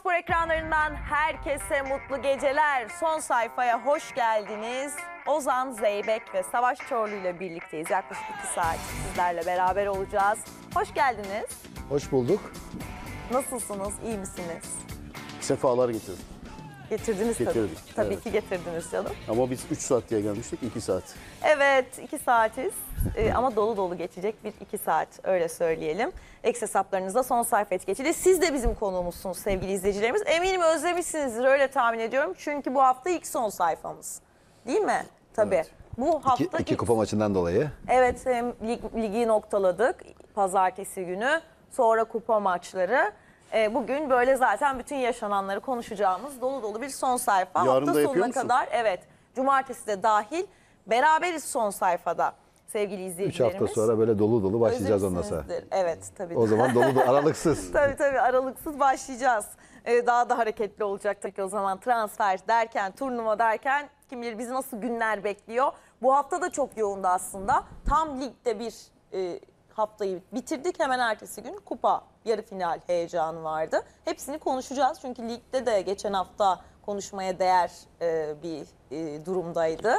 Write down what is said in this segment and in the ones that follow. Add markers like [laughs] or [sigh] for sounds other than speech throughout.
Spor ekranlarından herkese mutlu geceler. Son sayfaya hoş geldiniz. Ozan Zeybek ve Savaş Çorlu ile birlikteyiz. Yaklaşık iki saat sizlerle beraber olacağız. Hoş geldiniz. Hoş bulduk. Nasılsınız? İyi misiniz? Sefalar getirdim. Getirdiniz tabii. Getirdik, Tabii evet. ki getirdiniz canım. Ama biz 3 saat diye gelmiştik 2 saat. Evet, iki saatiz Ee, ama dolu dolu geçecek bir iki saat öyle söyleyelim. Eks hesaplarınızda son sayfa etiketiyle siz de bizim konuğumuzsunuz sevgili izleyicilerimiz. Eminim özlemişsinizdir öyle tahmin ediyorum. Çünkü bu hafta ilk son sayfamız. Değil mi? Tabii. Evet. Bu hafta İki, iki kupa maçından dolayı. Evet hem lig- ligi noktaladık pazartesi günü. Sonra kupa maçları. E, bugün böyle zaten bütün yaşananları konuşacağımız dolu dolu bir son sayfa. Yarın Hafta da sonuna musun? kadar evet cumartesi de dahil beraberiz son sayfada sevgili Üç izleyicilerimiz. hafta sonra böyle dolu dolu başlayacağız ondan sonra. Özlemişsinizdir. Evet tabii. O zaman dolu dolu aralıksız. [laughs] Tabii tabii aralıksız başlayacağız. E, daha da hareketli olacak tabii o zaman transfer derken, turnuva derken kim bilir bizi nasıl günler bekliyor. Bu hafta da çok yoğundu aslında. Tam ligde bir e, haftayı bitirdik. Hemen ertesi gün kupa yarı final heyecanı vardı. Hepsini konuşacağız çünkü ligde de geçen hafta konuşmaya değer e, bir e, durumdaydı.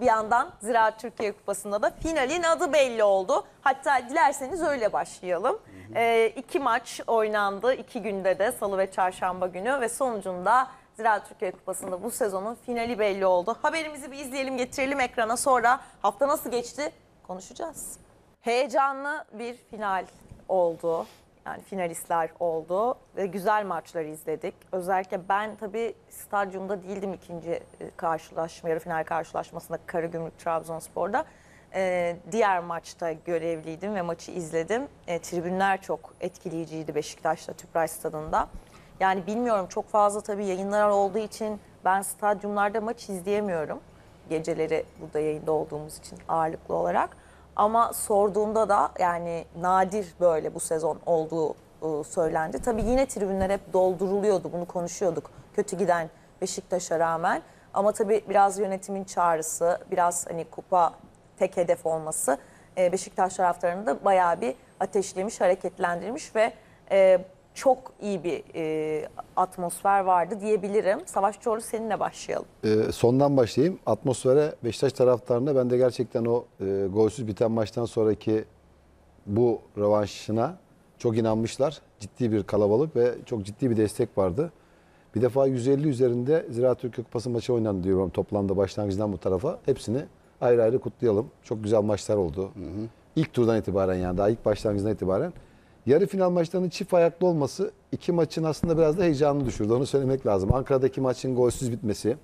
Bir yandan Ziraat Türkiye Kupası'nda da finalin adı belli oldu. Hatta dilerseniz öyle başlayalım. Hı E, iki maç oynandı iki günde de salı ve çarşamba günü ve sonucunda Ziraat Türkiye Kupası'nda bu sezonun finali belli oldu. Haberimizi bir izleyelim getirelim ekrana sonra hafta nasıl geçti konuşacağız. Heyecanlı bir final oldu yani finalistler oldu ve güzel maçları izledik. Özellikle ben tabii stadyumda değildim ikinci e, karşılaşma, yarı final karşılaşmasında Karagümrük Trabzonspor'da. Ee, diğer maçta görevliydim ve maçı izledim. Ee, tribünler çok etkileyiciydi Beşiktaş'ta Tüpraş Stadı'nda. Yani bilmiyorum çok fazla tabii yayınlar olduğu için ben stadyumlarda maç izleyemiyorum. Geceleri burada yayında olduğumuz için ağırlıklı olarak. Ama sorduğunda da yani nadir böyle bu sezon olduğu e, söylendi. Tabii yine tribünler hep dolduruluyordu. Bunu konuşuyorduk. Kötü giden Beşiktaş'a rağmen. Ama tabii biraz yönetimin çağrısı, biraz hani kupa tek hedef olması e, Beşiktaş taraftarını da bayağı bir ateşlemiş, hareketlendirmiş ve e, çok iyi bir e, atmosfer vardı diyebilirim. Savaş Çorlu seninle başlayalım. E, sondan başlayayım. Atmosfere Beşiktaş taraftarında ben de gerçekten o e, golsüz biten maçtan sonraki bu revanşına çok inanmışlar. Ciddi bir kalabalık ve çok ciddi bir destek vardı. Bir defa 150 üzerinde Ziraat Türkiye Kupası maçı oynandı diyorum toplamda başlangıcından bu tarafa. Hepsini ayrı ayrı kutlayalım. Çok güzel maçlar oldu. Hı hı. İlk turdan itibaren yani daha ilk başlangıcından itibaren yarı final maçlarının çift ayaklı olması iki maçın aslında biraz da heyecanını düşürdü. Onu söylemek lazım. Ankara'daki maçın golsüz bitmesi,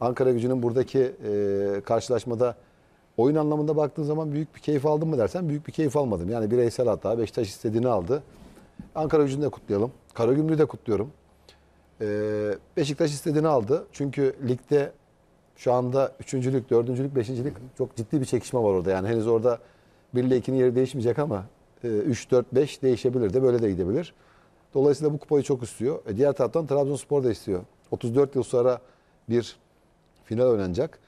Ankara gücünün buradaki e, karşılaşmada oyun anlamında baktığın zaman büyük bir keyif aldım mı dersen büyük bir keyif almadım. Yani bireysel hata Beşiktaş istediğini aldı. Ankara gücünü de kutlayalım. Karagümrük'ü de kutluyorum. E, Beşiktaş istediğini aldı. Çünkü ligde şu anda üçüncülük, dördüncülük, beşincilik çok ciddi bir çekişme var orada. Yani henüz orada 1 ile 2'nin yeri değişmeyecek ama 3-4-5 e, değişebilir de böyle de gidebilir. Dolayısıyla bu kupayı çok istiyor. E diğer taraftan Trabzonspor da istiyor. 34 yıl sonra bir final oynanacak.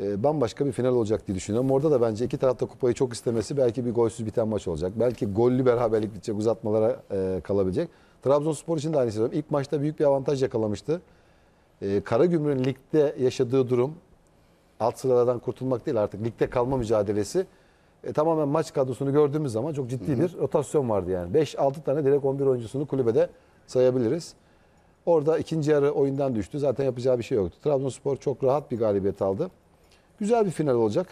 E, bambaşka bir final olacak diye düşünüyorum. Orada da bence iki tarafta kupayı çok istemesi belki bir golsüz biten maç olacak. Belki gollü beraberlik bitecek, uzatmalara e, kalabilecek. Trabzonspor için de aynı şey. İlk maçta büyük bir avantaj yakalamıştı. E, Karagümrük'ün ligde yaşadığı durum alt sıralardan kurtulmak değil artık ligde kalma mücadelesi e, tamamen maç kadrosunu gördüğümüz zaman çok ciddi bir rotasyon vardı yani. 5-6 tane direkt 11 oyuncusunu kulübede sayabiliriz. Orada ikinci yarı oyundan düştü. Zaten yapacağı bir şey yoktu. Trabzonspor çok rahat bir galibiyet aldı. Güzel bir final olacak.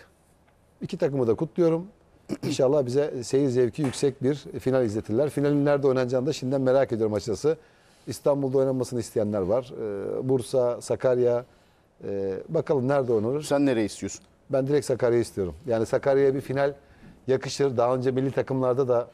İki takımı da kutluyorum. [clears throat] İnşallah bize seyir zevki yüksek bir final izletirler. Finalin nerede oynanacağını da şimdiden merak ediyorum açıkçası. İstanbul'da oynanmasını isteyenler var. Ee, Bursa, Sakarya. E, bakalım nerede oynanır? Sen nereye istiyorsun? Ben direkt Sakarya'yı istiyorum. Yani Sakarya'ya bir final yakışır. Daha önce milli takımlarda da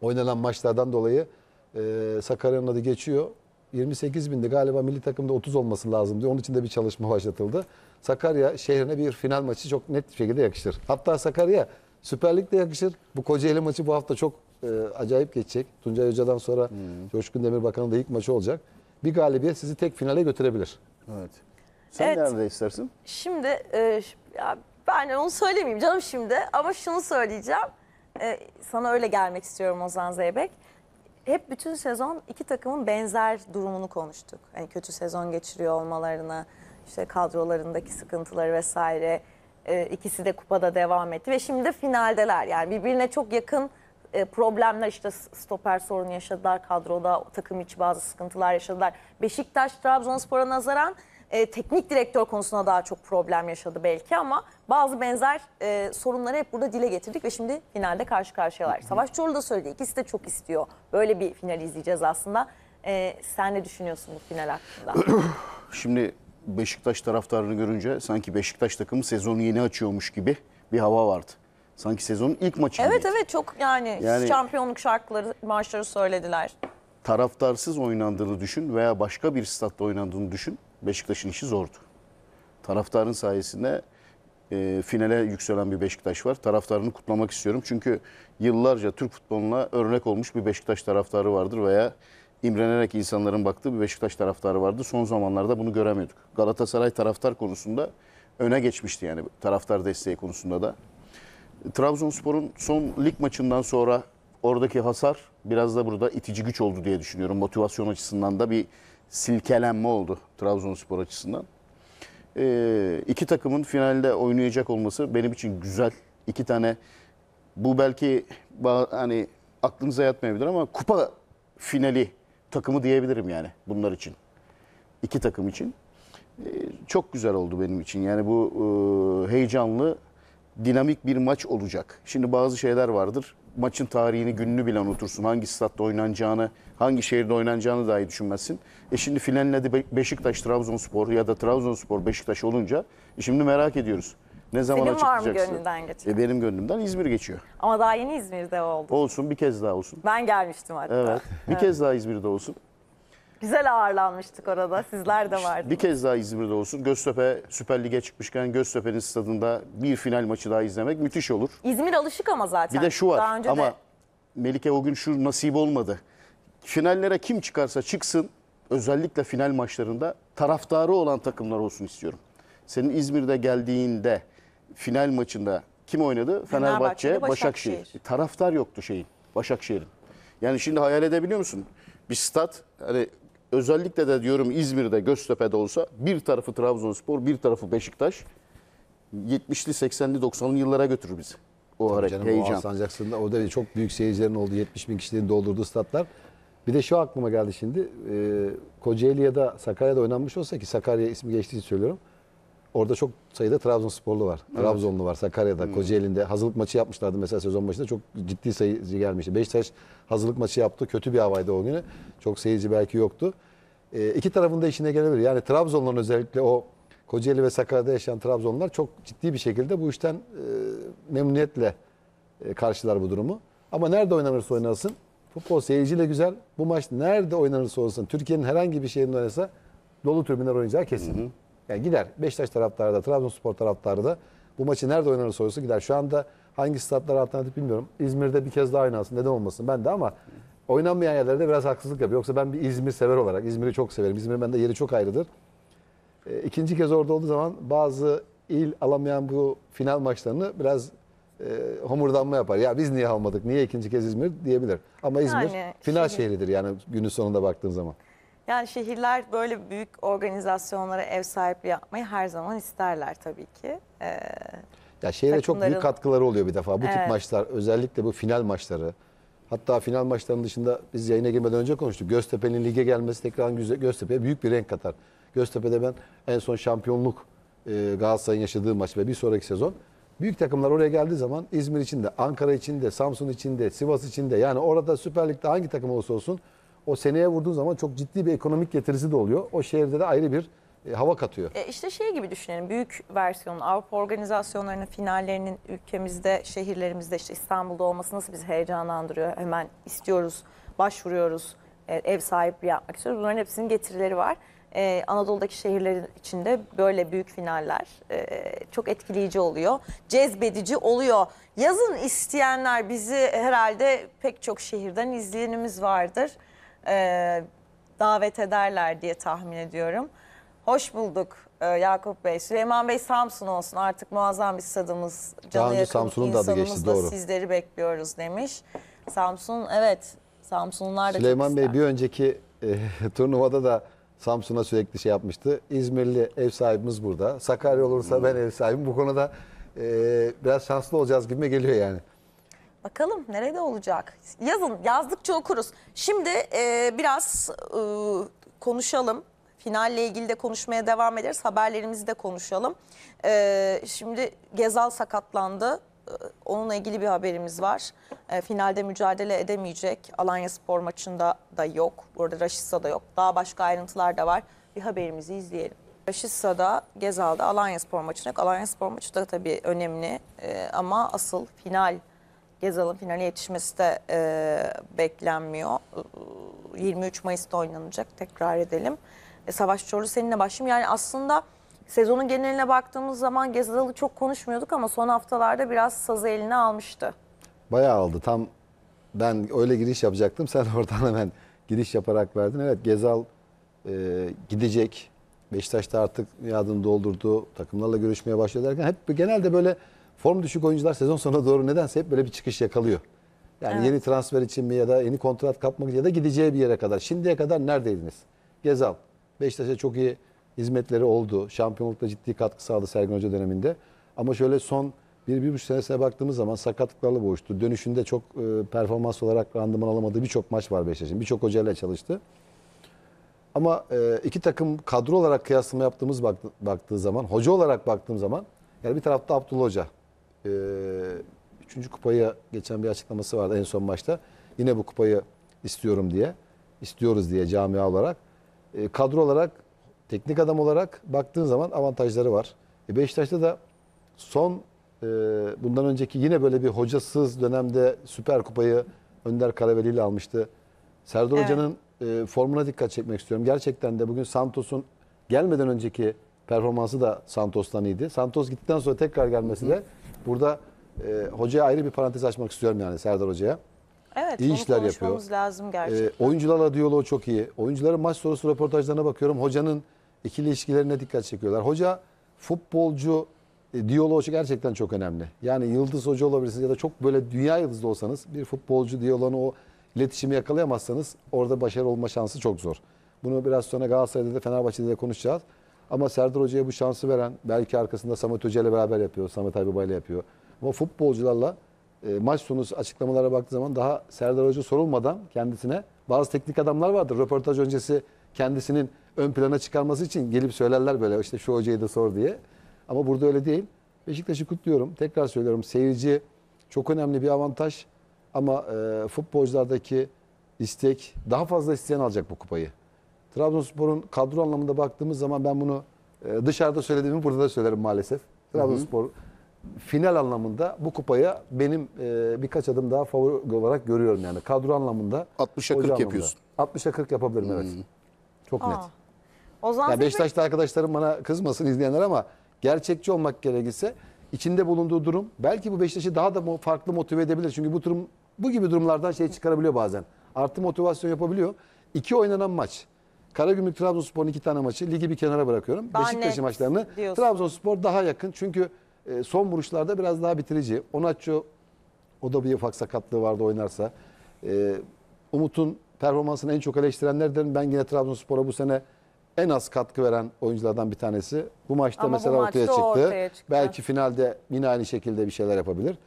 oynanan maçlardan dolayı e, Sakarya'nın adı geçiyor. 28 binde galiba milli takımda 30 olması lazım diyor. Onun için de bir çalışma başlatıldı. Sakarya şehrine bir final maçı çok net bir şekilde yakışır. Hatta Sakarya Süper Lig'de yakışır. Bu Kocaeli maçı bu hafta çok e, acayip geçecek. Tuncay Hoca'dan sonra hmm. Coşkun Demirbakan'ın da ilk maçı olacak. Bir galibiyet sizi tek finale götürebilir. Evet. Sen evet. nerede istersin? Şimdi e, ya ben onu söylemeyeyim canım şimdi ama şunu söyleyeceğim. E, sana öyle gelmek istiyorum Ozan Zeybek. Hep bütün sezon iki takımın benzer durumunu konuştuk. Yani kötü sezon geçiriyor olmalarını, işte kadrolarındaki sıkıntıları vesaire. E, ikisi de kupada devam etti ve şimdi finaldeler. Yani birbirine çok yakın e, problemler işte stoper sorunu yaşadılar kadroda, takım içi bazı sıkıntılar yaşadılar. Beşiktaş Trabzonspor'a nazaran e, teknik direktör konusunda daha çok problem yaşadı belki ama bazı benzer e, sorunları hep burada dile getirdik ve şimdi finalde karşı karşıyalar. Savaş Çorlu da söyledi. ikisi de çok istiyor. Böyle bir final izleyeceğiz aslında. E, sen ne düşünüyorsun bu final hakkında? [clears throat] şimdi Beşiktaş taraftarını görünce sanki Beşiktaş takımı sezonu yeni açıyormuş gibi bir hava vardı. Sanki sezonun ilk maçı. Evet evet çok yani, yani şampiyonluk şarkıları marşları söylediler. Taraftarsız oynandığını düşün veya başka bir statta oynandığını düşün. Beşiktaş'ın işi zordu. Taraftarın sayesinde e, finale yükselen bir Beşiktaş var. Taraftarını kutlamak istiyorum. Çünkü yıllarca Türk futboluna örnek olmuş bir Beşiktaş taraftarı vardır veya imrenerek insanların baktığı bir Beşiktaş taraftarı vardı. Son zamanlarda bunu göremiyorduk. Galatasaray taraftar konusunda öne geçmişti yani taraftar desteği konusunda da. Trabzonspor'un son lig maçından sonra oradaki hasar biraz da burada itici güç oldu diye düşünüyorum. Motivasyon açısından da bir silkelenme oldu Trabzonspor açısından. E, iki takımın finalde oynayacak olması benim için güzel. İki tane bu belki hani aklınıza yatmayabilir ama kupa finali takımı diyebilirim yani bunlar için. İki takım için. E, çok güzel oldu benim için. Yani bu e, heyecanlı, dinamik bir maç olacak. Şimdi bazı şeyler vardır maçın tarihini, gününü bile unutursun. Hangi statta oynanacağını, hangi şehirde oynanacağını dahi düşünmezsin. E şimdi filanın adı Beşiktaş, Trabzonspor ya da Trabzonspor, Beşiktaş olunca e şimdi merak ediyoruz. Ne zaman Senin var mı gönlünden geçen? E benim gönlümden İzmir geçiyor. Ama daha yeni İzmir'de oldu. Olsun bir kez daha olsun. Ben gelmiştim hatta. Evet. Bir kez daha İzmir'de olsun. Güzel ağırlanmıştık orada. Sizler de vardınız. Bir kez daha İzmir'de olsun. Göztepe Süper Lig'e çıkmışken Göztepe'nin stadında bir final maçı daha izlemek müthiş olur. İzmir alışık ama zaten. Bir de şu var daha önce ama de... Melike o gün şu nasip olmadı. Finallere kim çıkarsa çıksın özellikle final maçlarında taraftarı olan takımlar olsun istiyorum. Senin İzmir'de geldiğinde final maçında kim oynadı? Fenerbahçe, Fenerbahçe Başakşehir. Başakşehir. E, taraftar yoktu şeyin, Başakşehir'in. Yani şimdi hayal edebiliyor musun? Bir stat hani özellikle de diyorum İzmir'de Göztepe'de olsa bir tarafı Trabzonspor bir tarafı Beşiktaş 70'li 80'li 90'lı yıllara götürür bizi. O Tabii hareket canım, heyecan. O orada çok büyük seyircilerin olduğu 70 bin kişinin doldurduğu statlar. Bir de şu aklıma geldi şimdi. E, Kocaeli ya da Sakarya'da oynanmış olsa ki Sakarya ismi geçtiği söylüyorum. Orada çok sayıda Trabzonsporlu var. Evet. Trabzonlu var Sakarya'da, hmm. Kocaeli'nde. Hazırlık maçı yapmışlardı mesela sezon başında. Çok ciddi sayıcı gelmişti. Beşiktaş hazırlık maçı yaptı. Kötü bir havaydı o günü. Çok seyirci belki yoktu. E, iki tarafın da işine gelebilir. Yani Trabzonluların özellikle o Kocaeli ve Sakarya'da yaşayan Trabzonlar çok ciddi bir şekilde bu işten e, memnuniyetle e, karşılar bu durumu. Ama nerede oynanırsa oynasın futbol seyirciyle güzel. Bu maç nerede oynanırsa olsun Türkiye'nin herhangi bir şehrinde oynasa dolu tribünler oynayacağı kesin. Hı hı. Yani gider Beşiktaş taraftarı da Trabzonspor taraftarı da bu maçı nerede oynanırsa olsun gider. Şu anda Hangi statlara alternatif bilmiyorum. İzmir'de bir kez daha oynansın. Neden olmasın? Ben de ama oynanmayan yerlerde biraz haksızlık yapıyor. Yoksa ben bir İzmir sever olarak, İzmir'i çok severim. İzmir bende yeri çok ayrıdır. E, ikinci kez orada olduğu zaman bazı il alamayan bu final maçlarını biraz e, homurdanma yapar. Ya biz niye almadık, niye ikinci kez İzmir diyebilir. Ama İzmir Yani final şehir- şehridir yani günün sonunda baktığın zaman. Yani şehirler böyle büyük organizasyonlara ev sahipliği yapmayı her zaman isterler tabii ki. Ee, ya şehre çok büyük katkıları oluyor bir defa. Bu evet. tip maçlar özellikle bu final maçları. Hatta final maçlarının dışında biz yayına girmeden önce konuştuk. Göztepe'nin lige gelmesi tekrar Göztepe'ye büyük bir renk katar. Göztepe'de ben en son şampiyonluk e, Galatasaray'ın yaşadığı maç ve bir sonraki sezon büyük takımlar oraya geldiği zaman İzmir için de, Ankara için de, Samsun için de, Sivas için de yani orada Süper Lig'de hangi takım olursa olsun o seneye vurduğun zaman çok ciddi bir ekonomik getirisi de oluyor. O şehirde de ayrı bir e, hava katıyor. E işte şey gibi düşünelim büyük versiyonun Avrupa organizasyonlarının finallerinin ülkemizde şehirlerimizde işte İstanbul'da olması nasıl bizi heyecanlandırıyor. Hemen istiyoruz, başvuruyoruz, e, ev sahipliği yapmak istiyoruz. Bunların hepsinin getirileri var. Ee, Anadolu'daki şehirlerin içinde böyle büyük finaller e, çok etkileyici oluyor. Cezbedici oluyor. Yazın isteyenler bizi herhalde pek çok şehirden izleyenimiz vardır. Ee, davet ederler diye tahmin ediyorum. Hoş bulduk e, Yakup Bey. Süleyman Bey Samsun olsun artık muazzam bir stadımız. Canı önce Samsun'un da adı geçti, doğru. sizleri bekliyoruz demiş. Samsun evet Samsunlular da Süleyman Bey bir önceki e, [laughs] turnuvada da Samsun'a sürekli şey yapmıştı. İzmirli ev sahibimiz burada. Sakarya olursa ben ev sahibim. Bu konuda e, biraz şanslı olacağız gibi geliyor yani. Bakalım nerede olacak? Yazın yazdıkça okuruz. Şimdi e, biraz e, konuşalım. Finalle ilgili de konuşmaya devam ederiz. Haberlerimizi de konuşalım. Ee, şimdi Gezal sakatlandı. Ee, Onunla ilgili bir haberimiz var. Ee, finalde mücadele edemeyecek. Alanya Spor maçında da yok. Burada Raşitsa da yok. Daha başka ayrıntılar da var. Bir haberimizi izleyelim. Raşitsa'da, da Alanya Spor maçına yok. Alanya Spor maçı da tabii önemli. Ee, ama asıl final Gezal'ın finale yetişmesi de e, beklenmiyor. 23 Mayıs'ta oynanacak. Tekrar edelim. E, Savaş Çorlu seninle başlayayım. Yani aslında sezonun geneline baktığımız zaman Gezdalı çok konuşmuyorduk ama son haftalarda biraz sazı eline almıştı. Bayağı aldı. Tam ben öyle giriş yapacaktım. Sen [laughs] oradan hemen giriş yaparak verdin. Evet Gezal e, gidecek. Beşiktaş'ta artık yadını doldurdu. Takımlarla görüşmeye başladı derken hep genelde böyle form düşük oyuncular sezon sonuna doğru nedense hep böyle bir çıkış yakalıyor. Yani evet. yeni transfer için mi ya da yeni kontrat kapmak için ya da gideceği bir yere kadar. Şimdiye kadar neredeydiniz? Gezal Beşiktaş'a çok iyi hizmetleri oldu. Şampiyonlukta ciddi katkı sağladı Sergen Hoca döneminde. Ama şöyle son bir, bir buçuk senesine baktığımız zaman sakatlıklarla boğuştu. Dönüşünde çok e, performans olarak randıman alamadığı birçok maç var Beşiktaş'ın. Birçok hocayla çalıştı. Ama e, iki takım kadro olarak kıyaslama yaptığımız baktı, baktığı zaman, hoca olarak baktığım zaman yani bir tarafta Abdullah Hoca. E, üçüncü kupayı geçen bir açıklaması vardı en son maçta. Yine bu kupayı istiyorum diye, istiyoruz diye camia olarak. E, kadro olarak, teknik adam olarak baktığın zaman avantajları var. E, Beşiktaş'ta da son e, bundan önceki yine böyle bir hocasız dönemde Süper Kupayı Önder Karaveli ile almıştı. Serdar evet. Hoca'nın e, formuna dikkat çekmek istiyorum. Gerçekten de bugün Santos'un gelmeden önceki performansı da Santos'tan iyiydi. Santos gittikten sonra tekrar gelmesi de burada e, hocaya ayrı bir parantez açmak istiyorum yani Serdar Hoca'ya. Evet, iyi işler yapıyor. lazım ee, gerçekten. E, oyuncularla diyaloğu çok iyi. Oyuncuların maç sonrası röportajlarına bakıyorum. Hocanın ikili ilişkilerine dikkat çekiyorlar. Hoca futbolcu e, diyaloğu gerçekten çok önemli. Yani yıldız hoca olabilirsiniz ya da çok böyle dünya yıldızlı olsanız bir futbolcu diyaloğunu o iletişimi yakalayamazsanız orada başarı olma şansı çok zor. Bunu biraz sonra Galatasaray'da da Fenerbahçe'de de konuşacağız. Ama Serdar Hoca'ya bu şansı veren belki arkasında Samet Hoca ile beraber yapıyor. Samet Aybaba ile yapıyor. Ama futbolcularla e, maç sonu açıklamalara baktığı zaman daha Serdar Hoca sorulmadan kendisine bazı teknik adamlar vardır. Röportaj öncesi kendisinin ön plana çıkarması için gelip söylerler böyle işte şu hocayı da sor diye. Ama burada öyle değil. Beşiktaş'ı kutluyorum. Tekrar söylüyorum seyirci çok önemli bir avantaj ama e, futbolculardaki istek daha fazla isteyen alacak bu kupayı. Trabzonspor'un kadro anlamında baktığımız zaman ben bunu e, dışarıda söylediğimi burada da söylerim maalesef. Trabzonspor hı hı final anlamında bu kupaya benim e, birkaç adım daha favori olarak görüyorum yani. Kadro anlamında. 60'a 40 anlamında. yapıyorsun. 60'a 40 yapabilirim evet. Hmm. Çok Aa. net. Ozan Ya Beşiktaşlı arkadaşlarım bana kızmasın izleyenler ama gerçekçi olmak gerekirse içinde bulunduğu durum belki bu Beşiktaş'ı daha da farklı motive edebilir. Çünkü bu durum bu gibi durumlardan şey çıkarabiliyor bazen. Artı motivasyon yapabiliyor. İki oynanan maç. Karagümrük Trabzonspor'un iki tane maçı. Ligi bir kenara bırakıyorum. Daha Beşiktaş'ın maçlarını. diyorsun. Trabzonspor daha yakın. Çünkü ee, son vuruşlarda biraz daha bitirici. Onaço o da bir ufak sakatlığı vardı oynarsa. E, Umut'un performansını en çok eleştirenlerden ben yine Trabzonspor'a bu sene en az katkı veren oyunculardan bir tanesi. Bu maçta Ama mesela bu maçta ortaya, çıktı. ortaya çıktı. Belki finalde yine aynı şekilde bir şeyler yapabilir.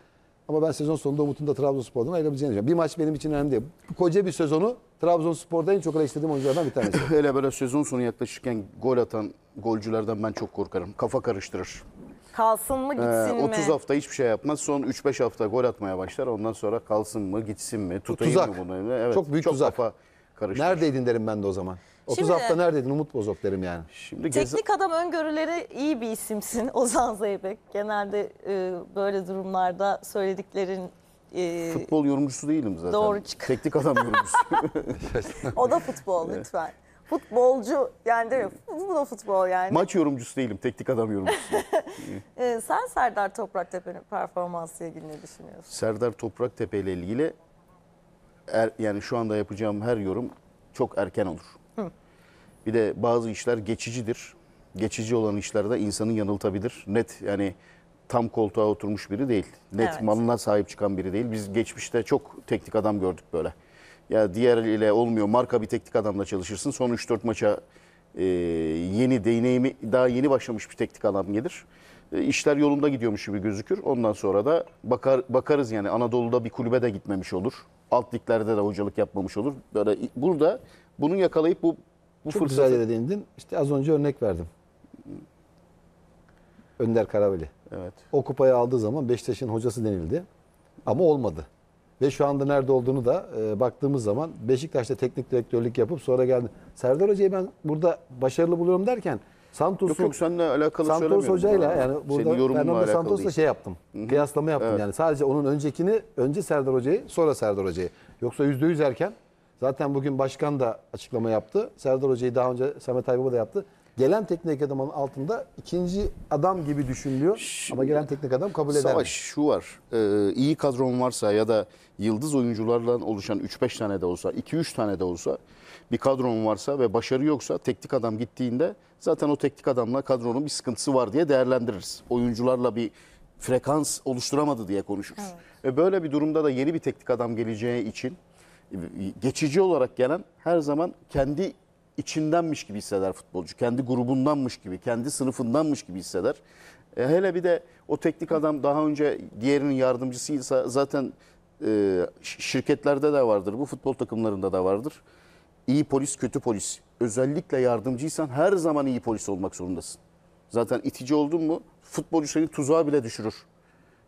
Ama ben sezon sonunda Umut'un da Trabzonspor'dan ayrılabileceğini düşünüyorum. Bir maç benim için önemli değil. Koca bir sezonu Trabzonspor'da en çok eleştirdiğim oyunculardan bir tanesi. [laughs] Hele böyle sezon sonu yaklaşırken gol atan golcülerden ben çok korkarım. Kafa karıştırır. Kalsın mı ee, gitsin mi? 30 hafta hiçbir şey yapmaz. Son 3-5 hafta gol atmaya başlar. Ondan sonra kalsın mı gitsin mi? Tutayım tuzak. mı bunu? Evet, Çok büyük tuzak. kafa karıştırır. Neredeydin derim ben de o zaman. 30 Şimdi- hafta neredeydin Umut Bozok derim yani. Şimdi Geza- Teknik adam öngörüleri iyi bir isimsin [laughs] Ozan Zeybek. Genelde e, böyle durumlarda söylediklerin e, futbol yorumcusu değilim zaten. Doğru çık- Teknik adam yorumcusu. [laughs] o da futbol lütfen. Futbolcu yani değil mi? Bu da futbol yani. Maç yorumcusu değilim. Teknik adam yorumcusu. [laughs] Ee, sen Serdar Topraktepe'nin performansı ilgili ne düşünüyorsun? Serdar Topraktepe ile ilgili er, yani şu anda yapacağım her yorum çok erken olur. Bir de bazı işler geçicidir. Geçici olan işlerde insanı yanıltabilir. Net yani tam koltuğa oturmuş biri değil. Net Evet. malına sahip çıkan biri değil. Biz geçmişte çok teknik adam gördük böyle ya diğer ile olmuyor marka bir teknik adamla çalışırsın. Son 3-4 maça e, yeni deneyimi daha yeni başlamış bir teknik adam gelir. E, işler yolunda gidiyormuş gibi gözükür. Ondan sonra da bakar, bakarız yani Anadolu'da bir kulübe de gitmemiş olur. Alt liglerde de hocalık yapmamış olur. Böyle burada bunu yakalayıp bu bu Çok fırsatı... güzel yere değindin. İşte az önce örnek verdim. Önder Karaveli. Evet. O kupayı aldığı zaman Beşiktaş'ın hocası denildi. Ama olmadı. Ve şu anda nerede olduğunu da e, baktığımız zaman Beşiktaş'ta teknik direktörlük yapıp sonra geldi. Serdar Hoca'yı ben burada başarılı buluyorum derken Santos'un Yok yok seninle alakalı Santos hocayla yani burada ben Fernando Santos'la şey yaptım. Hı-hı. Kıyaslama yaptım evet. yani. Sadece onun öncekini önce Serdar Hoca'yı sonra Serdar Hoca'yı. Yoksa yüzde yüz erken. Zaten bugün başkan da açıklama yaptı. Serdar Hoca'yı daha önce Samet Aybaba da yaptı gelen teknik adamın altında ikinci adam gibi düşünülüyor. Şimdi, Ama gelen teknik adam kabul eder. Savaş mi? şu var. E, iyi kadron varsa ya da yıldız oyunculardan oluşan 3-5 tane de olsa, 2-3 tane de olsa bir kadron varsa ve başarı yoksa teknik adam gittiğinde zaten o teknik adamla kadronun bir sıkıntısı var diye değerlendiririz. Oyuncularla bir frekans oluşturamadı diye konuşuruz. Evet. Ve böyle bir durumda da yeni bir teknik adam geleceği için e, geçici olarak gelen her zaman kendi içindenmiş gibi hisseder futbolcu. Kendi grubundanmış gibi, kendi sınıfındanmış gibi hisseder. E, hele bir de o teknik adam daha önce diğerinin yardımcısıysa zaten e, şirketlerde de vardır. Bu futbol takımlarında da vardır. İyi polis, kötü polis. Özellikle yardımcıysan her zaman iyi polis olmak zorundasın. Zaten itici oldun mu futbolcu seni tuzağa bile düşürür.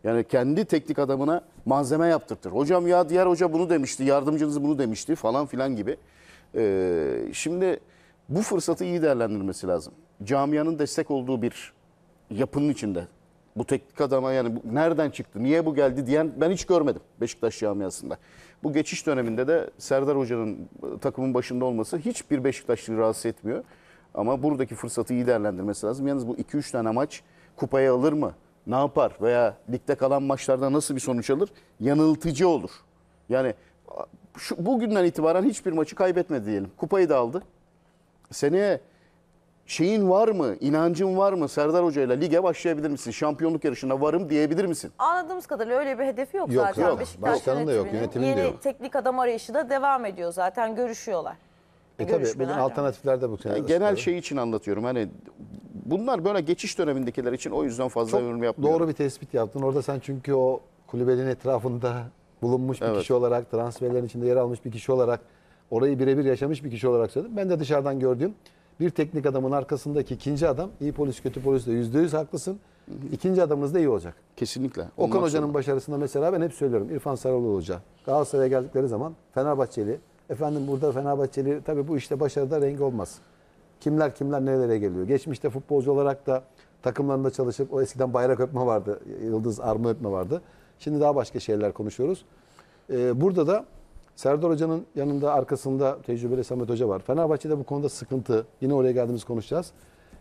Yani kendi teknik adamına malzeme yaptırtır. Hocam ya diğer hoca bunu demişti, yardımcınız bunu demişti falan filan gibi. Ee, şimdi bu fırsatı iyi değerlendirmesi lazım. Camianın destek olduğu bir yapının içinde bu teknik adama yani bu, nereden çıktı, niye bu geldi diyen ben hiç görmedim Beşiktaş camiasında. Bu geçiş döneminde de Serdar Hoca'nın e, takımın başında olması hiçbir Beşiktaşlı rahatsız etmiyor. Ama buradaki fırsatı iyi değerlendirmesi lazım. Yalnız bu 2-3 tane maç kupaya alır mı? Ne yapar? Veya ligde kalan maçlarda nasıl bir sonuç alır? Yanıltıcı olur. Yani şu, bugünden itibaren hiçbir maçı kaybetmedi diyelim. Kupayı da aldı. Seneye şeyin var mı, inancın var mı Serdar Hoca ile lige başlayabilir misin? Şampiyonluk yarışına varım diyebilir misin? Anladığımız kadarıyla öyle bir hedefi yok, yok zaten. Yok. Başkanın da yok, yönetimin de yok. Yeni teknik adam arayışı da devam ediyor zaten görüşüyorlar. E tabii bugün alternatifler de bu sene. Yani genel şey için anlatıyorum. Hani bunlar böyle geçiş dönemindekiler için o yüzden fazla Çok yorum yapmıyorum. Doğru bir tespit yaptın. Orada sen çünkü o kulübenin etrafında bulunmuş bir Evet. kişi olarak, transferlerin içinde yer almış bir kişi olarak, orayı birebir yaşamış bir kişi olarak söyledim. Ben de dışarıdan gördüğüm bir teknik adamın arkasındaki ikinci adam iyi polis kötü polis de yüzde yüz haklısın. İkinci adamınız da iyi olacak. Kesinlikle. Okan Olmak Hoca'nın başarısında mesela ben hep söylüyorum İrfan Sarıoğlu Hoca. Galatasaray'a geldikleri zaman Fenerbahçeli. Efendim burada Fenerbahçeli tabii bu işte başarıda rengi olmaz. Kimler kimler nerelere geliyor. Geçmişte futbolcu olarak da takımlarında çalışıp o eskiden bayrak öpme vardı. Yıldız arma öpme vardı. Şimdi daha başka şeyler konuşuyoruz. Ee, burada da Serdar Hoca'nın yanında arkasında tecrübeli Samet Hoca var. Fenerbahçe'de bu konuda sıkıntı. Yine oraya geldiğimiz konuşacağız.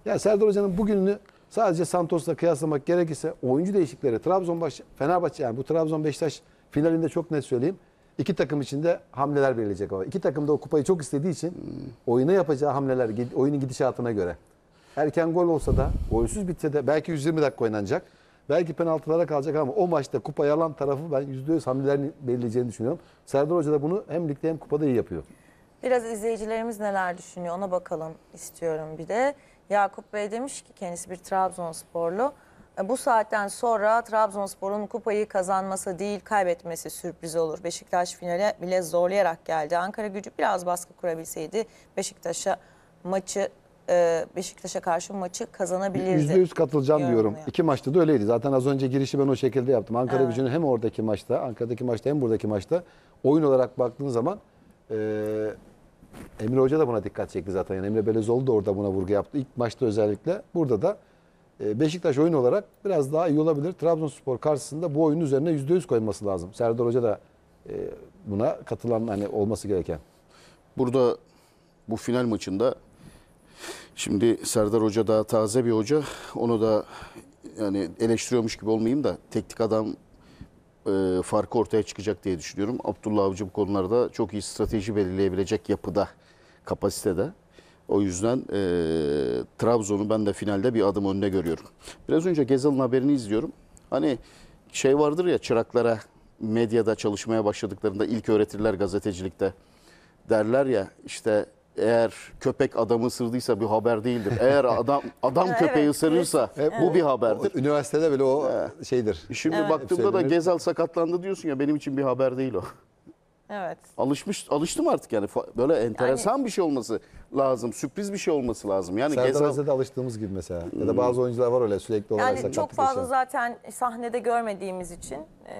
Yani Serdar Hoca'nın bugününü sadece Santos'la kıyaslamak gerekirse oyuncu değişikleri Trabzon baş, Fenerbahçe yani bu Trabzon Beşiktaş finalinde çok net söyleyeyim. İki takım içinde hamleler verilecek ama. İki takım da o kupayı çok istediği için oyuna yapacağı hamleler oyunun gidişatına göre. Erken gol olsa da, golsüz bitse de belki 120 dakika oynanacak. Belki penaltılara kalacak ama o maçta kupayı alan tarafı ben %100 hamlelerini belirleyeceğini düşünüyorum. Serdar Hoca da bunu hem ligde hem kupada iyi yapıyor. Biraz izleyicilerimiz neler düşünüyor ona bakalım istiyorum bir de. Yakup Bey demiş ki kendisi bir Trabzonsporlu. E, bu saatten sonra Trabzonspor'un kupayı kazanması değil kaybetmesi sürpriz olur. Beşiktaş finale bile zorlayarak geldi. Ankara gücü biraz baskı kurabilseydi Beşiktaş'a maçı e, Beşiktaş'a karşı maçı kazanabilirdi. %100 katılacağım diyorum. diyorum. Yani. İki maçta da öyleydi. Zaten az önce girişi ben o şekilde yaptım. Ankara evet. gücünün hem oradaki maçta, Ankara'daki maçta hem buradaki maçta oyun olarak baktığın zaman e, Emre Hoca da buna dikkat çekti zaten. Yani Emre Belezoğlu da orada buna vurgu yaptı. İlk maçta özellikle. Burada da e, Beşiktaş oyun olarak biraz daha iyi olabilir. Trabzonspor karşısında bu oyunun üzerine %100 koyması lazım. Serdar Hoca da e, buna katılan hani olması gereken. Burada bu final maçında Şimdi Serdar Hoca daha taze bir hoca. Onu da yani eleştiriyormuş gibi olmayayım da teknik adam e, farkı ortaya çıkacak diye düşünüyorum. Abdullah Avcı bu konularda çok iyi strateji belirleyebilecek yapıda, kapasitede. O yüzden e, Trabzon'u ben de finalde bir adım önüne görüyorum. Biraz önce Gezal'ın haberini izliyorum. Hani şey vardır ya çıraklara medyada çalışmaya başladıklarında ilk öğretirler gazetecilikte. Derler ya işte eğer köpek adamı ısırdıysa bir haber değildir. Eğer adam adam [laughs] Evet, köpeği ısırırsa bu bir haberdir. Üniversitede bile o şeydir. Şimdi baktığımda da gezel sakatlandı diyorsun ya benim için bir haber değil o. Evet. Alışmış alıştım artık yani böyle enteresan bir şey olması lazım. Sürpriz bir şey olması lazım. Yani gezel. Gezal de alıştığımız gibi mesela. Ya da bazı hmm. oyuncular var öyle sürekli olarak Yani çok şey. fazla zaten sahnede görmediğimiz için e,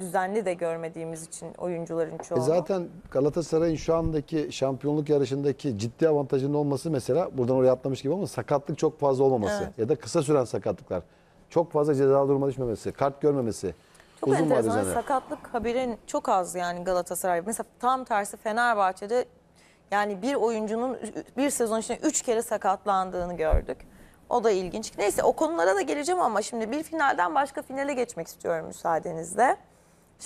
düzenli de görmediğimiz için oyuncuların çoğu. E zaten Galatasaray'ın şu andaki şampiyonluk yarışındaki ciddi avantajının olması mesela buradan oraya atlamış gibi ama sakatlık çok fazla olmaması evet. ya da kısa süren sakatlıklar. Çok fazla ceza duruma düşmemesi, kart görmemesi. Çok uzun enteresan sakatlık haberin çok az yani Galatasaray. Mesela tam tersi Fenerbahçe'de yani bir oyuncunun bir sezon içinde üç kere sakatlandığını gördük. O da ilginç. Neyse o konulara da geleceğim ama şimdi bir finalden başka finale geçmek istiyorum müsaadenizle.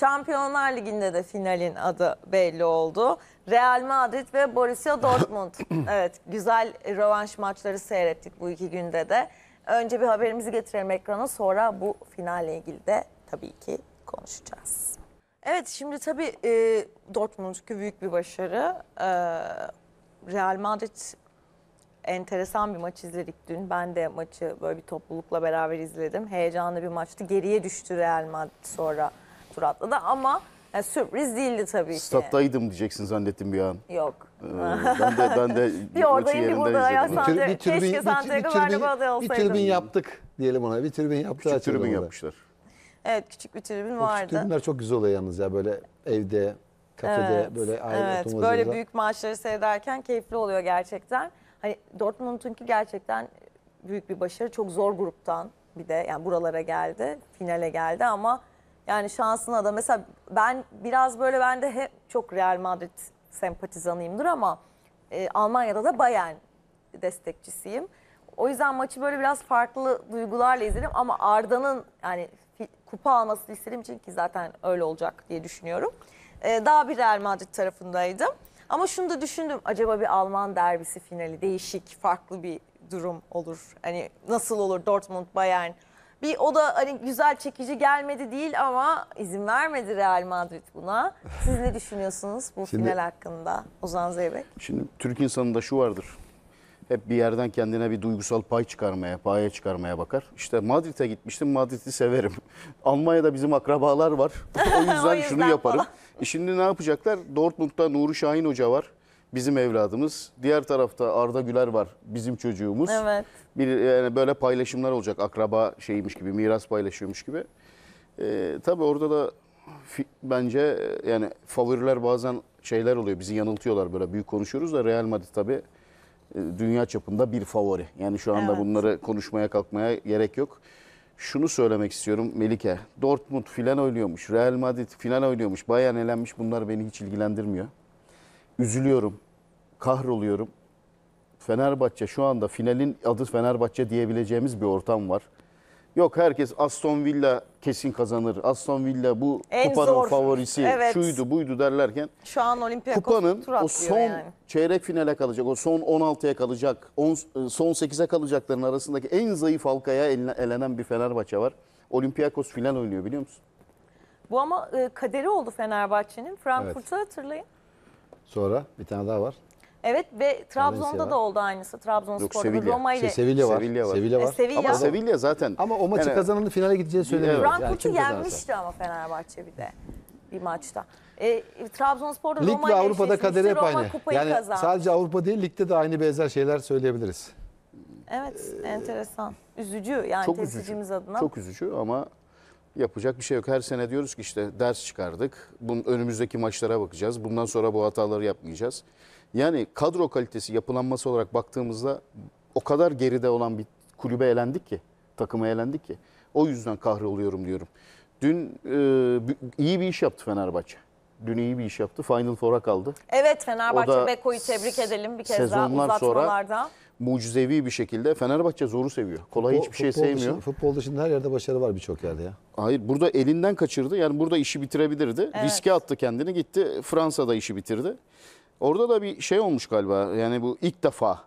Şampiyonlar Ligi'nde de finalin adı belli oldu. Real Madrid ve Borussia Dortmund. [coughs] evet güzel rövanş maçları seyrettik bu iki günde de. Önce bir haberimizi getirelim ekrana sonra bu finalle ilgili de tabii ki konuşacağız. Evet şimdi tabii e, Dortmund'ki büyük bir başarı. E, Real Madrid enteresan bir maç izledik dün. Ben de maçı böyle bir toplulukla beraber izledim. Heyecanlı bir maçtı. Geriye düştü Real Madrid sonra tur atladı ama yani sürpriz değildi tabii ki. Stat'taydım diyeceksin zannettim bir an. Yok. Ee, ben de ben de [laughs] Bir maçı oradayım, bir yerinde buradayım. izledim. Sante- keşke Santiago Bernabéu'da bir tribün yaptık diyelim ona. Bir tribün yaptı. Küçük açıldı tribün orada. yapmışlar. Evet küçük bir tribün Bu Küçük vardı. tribünler çok güzel oluyor yalnız ya böyle evde, kafede Evet, böyle ayrı evet, oturma böyle büyük maçları seyrederken keyifli oluyor gerçekten. Hani Dortmund'unki gerçekten büyük bir başarı. Çok zor gruptan bir de yani buralara geldi, finale geldi ama yani şansına da mesela ben biraz böyle ben de hep çok Real Madrid sempatizanıyımdır ama e, Almanya'da da Bayern destekçisiyim. O yüzden maçı böyle biraz farklı duygularla izledim ama Arda'nın yani kupa alması istediğim için ki zaten öyle olacak diye düşünüyorum. Ee, daha bir Real Madrid tarafındaydım. Ama şunu da düşündüm. Acaba bir Alman derbisi finali değişik, farklı bir durum olur. Hani nasıl olur Dortmund, Bayern bir o da hani güzel çekici gelmedi değil ama izin vermedi Real Madrid buna. Siz ne düşünüyorsunuz bu Şimdi- final hakkında Ozan Zeybek? Şimdi Türk insanında şu vardır. Hep bir yerden kendine bir duygusal pay çıkarmaya, paye çıkarmaya bakar. İşte Madrid'e gitmiştim, Madrid'i severim. [laughs] Almanya'da bizim akrabalar var. [laughs] O yüzden, O yüzden şunu yaparım. E şimdi ne yapacaklar? Dortmund'da Nuri Şahin Hoca var bizim evladımız. Diğer tarafta Arda Güler var bizim çocuğumuz. Evet. Bir, yani böyle paylaşımlar olacak akraba şeymiş gibi miras paylaşıyormuş gibi. Ee, tabii orada da bence e, yani favoriler bazen şeyler oluyor bizi yanıltıyorlar böyle büyük konuşuyoruz da Real Madrid tabii e, dünya çapında bir favori. Yani şu anda evet. bunları konuşmaya kalkmaya gerek yok. Şunu söylemek istiyorum Melike. Dortmund filan oynuyormuş. Real Madrid filan oynuyormuş. Bayern elenmiş. Bunlar beni hiç ilgilendirmiyor. Üzülüyorum kahroluyorum. Fenerbahçe şu anda finalin adı Fenerbahçe diyebileceğimiz bir ortam var. Yok herkes Aston Villa kesin kazanır. Aston Villa bu En kupanın zor. favorisi Evet. şuydu buydu derlerken Şu an Olympiakos kupanın o son yani. çeyrek finale kalacak, o son 16'ya kalacak, on- e, son 8'e kalacakların arasındaki en zayıf halkaya elenen bir Fenerbahçe var. Olympiakos final oynuyor biliyor musun? Bu ama e, kaderi oldu Fenerbahçe'nin. Frankfurt'u hatırlayın. Sonra bir tane daha var. Evet ve Trabzon'da da oldu aynısı. Trabzonspor'da Roma ile. Şey, Sevilla var. Sevilla Sevilla var. var. E, Sevilla. Ama Sevilla zaten. Ama o maçı yani- kazananın finale gideceği söyleniyor. Yani Frankfurt'u yenmişti ama Fenerbahçe bir de bir maçta. E, Trabzonspor'da Lig Roma ile Avrupa'da kaderi hep Roma aynı. kupayı Yani kazandı. sadece Avrupa değil ligde de aynı benzer şeyler söyleyebiliriz. Evet ee, enteresan. Üzücü yani Çok üzücü. temsilcimiz adına. Çok üzücü ama yapacak bir şey yok. Her sene diyoruz ki işte ders çıkardık. Bunun önümüzdeki maçlara bakacağız. Bundan sonra bu hataları yapmayacağız. Yani kadro kalitesi yapılanması olarak baktığımızda o kadar geride olan bir kulübe elendik ki, takıma elendik ki. O yüzden kahroluyorum diyorum. Dün e, iyi bir iş yaptı Fenerbahçe. Dün iyi bir iş yaptı. Final Four'a kaldı. Evet Fenerbahçe Beko'yu tebrik edelim bir kez daha uzatmalarda. Sonra mucizevi bir şekilde Fenerbahçe zoru seviyor. Kolay Futbol, hiçbir şey sevmiyor. Dışında, futbol dışında her yerde başarı var birçok yerde ya. Hayır burada elinden kaçırdı. Yani burada işi bitirebilirdi. Evet. Riske attı kendini gitti. Fransa'da işi bitirdi. Orada da bir şey olmuş galiba. Yani bu ilk defa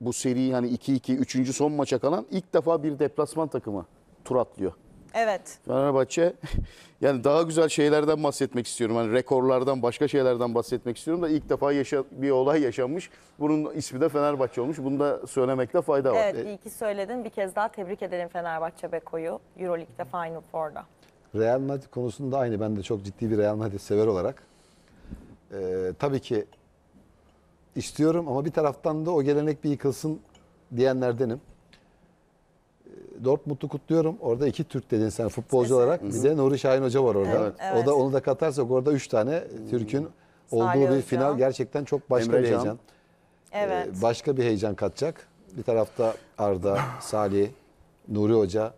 bu seri hani 2-2 üçüncü son maça kalan ilk defa bir deplasman takımı tur atlıyor. Evet. Fenerbahçe [laughs] yani daha güzel şeylerden bahsetmek istiyorum. Hani rekorlardan başka şeylerden bahsetmek istiyorum da ilk defa yaşa, bir olay yaşanmış. Bunun ismi de Fenerbahçe olmuş. Bunu da söylemekte fayda var. Evet iyi ki söyledin. Bir kez daha tebrik edelim Fenerbahçe Beko'yu. Euroleague'de Final Four'da. Real Madrid konusunda aynı. Ben de çok ciddi bir Real Madrid sever olarak. Ee, tabii ki istiyorum ama bir taraftan da o gelenek bir yıkılsın diyenlerdenim. Ee, Dortmund'u kutluyorum. Orada iki Türk dedin sen futbolcu evet. olarak. Bir de Nuri Şahin Hoca var orada. Evet, O da onu da katarsak orada üç tane Türk'ün olduğu bir final gerçekten çok başka Emre bir heyecan. Can. Ee, evet. başka bir heyecan katacak. Bir tarafta Arda, Salih, Nuri Hoca.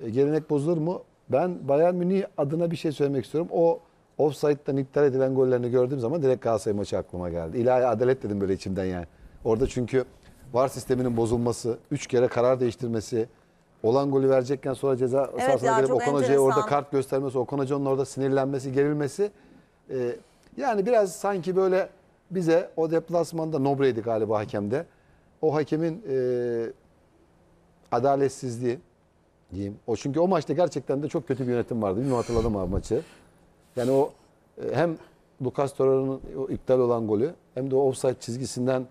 E, gelenek bozulur mu? Ben Bayern Münih adına bir şey söylemek istiyorum. O Offside'dan iptal edilen gollerini gördüğüm zaman direkt Galatasaray maçı aklıma geldi. İlahi adalet dedim böyle içimden yani. Orada çünkü VAR sisteminin bozulması, 3 kere karar değiştirmesi, olan golü verecekken sonra ceza evet sahasına ya, gelip Okan Hoca'ya orada kart göstermesi, Okan Hoca'nın orada sinirlenmesi, gerilmesi. E, yani biraz sanki böyle bize o deplasmanda Nobre'ydi galiba hakemde. O hakemin e, adaletsizliği diyeyim. O çünkü o maçta gerçekten de çok kötü bir yönetim vardı. Bilmiyorum hatırladım abi maçı. Yani o e, hem Lucas Torreira'nın iptal olan golü hem de o offside çizgisinden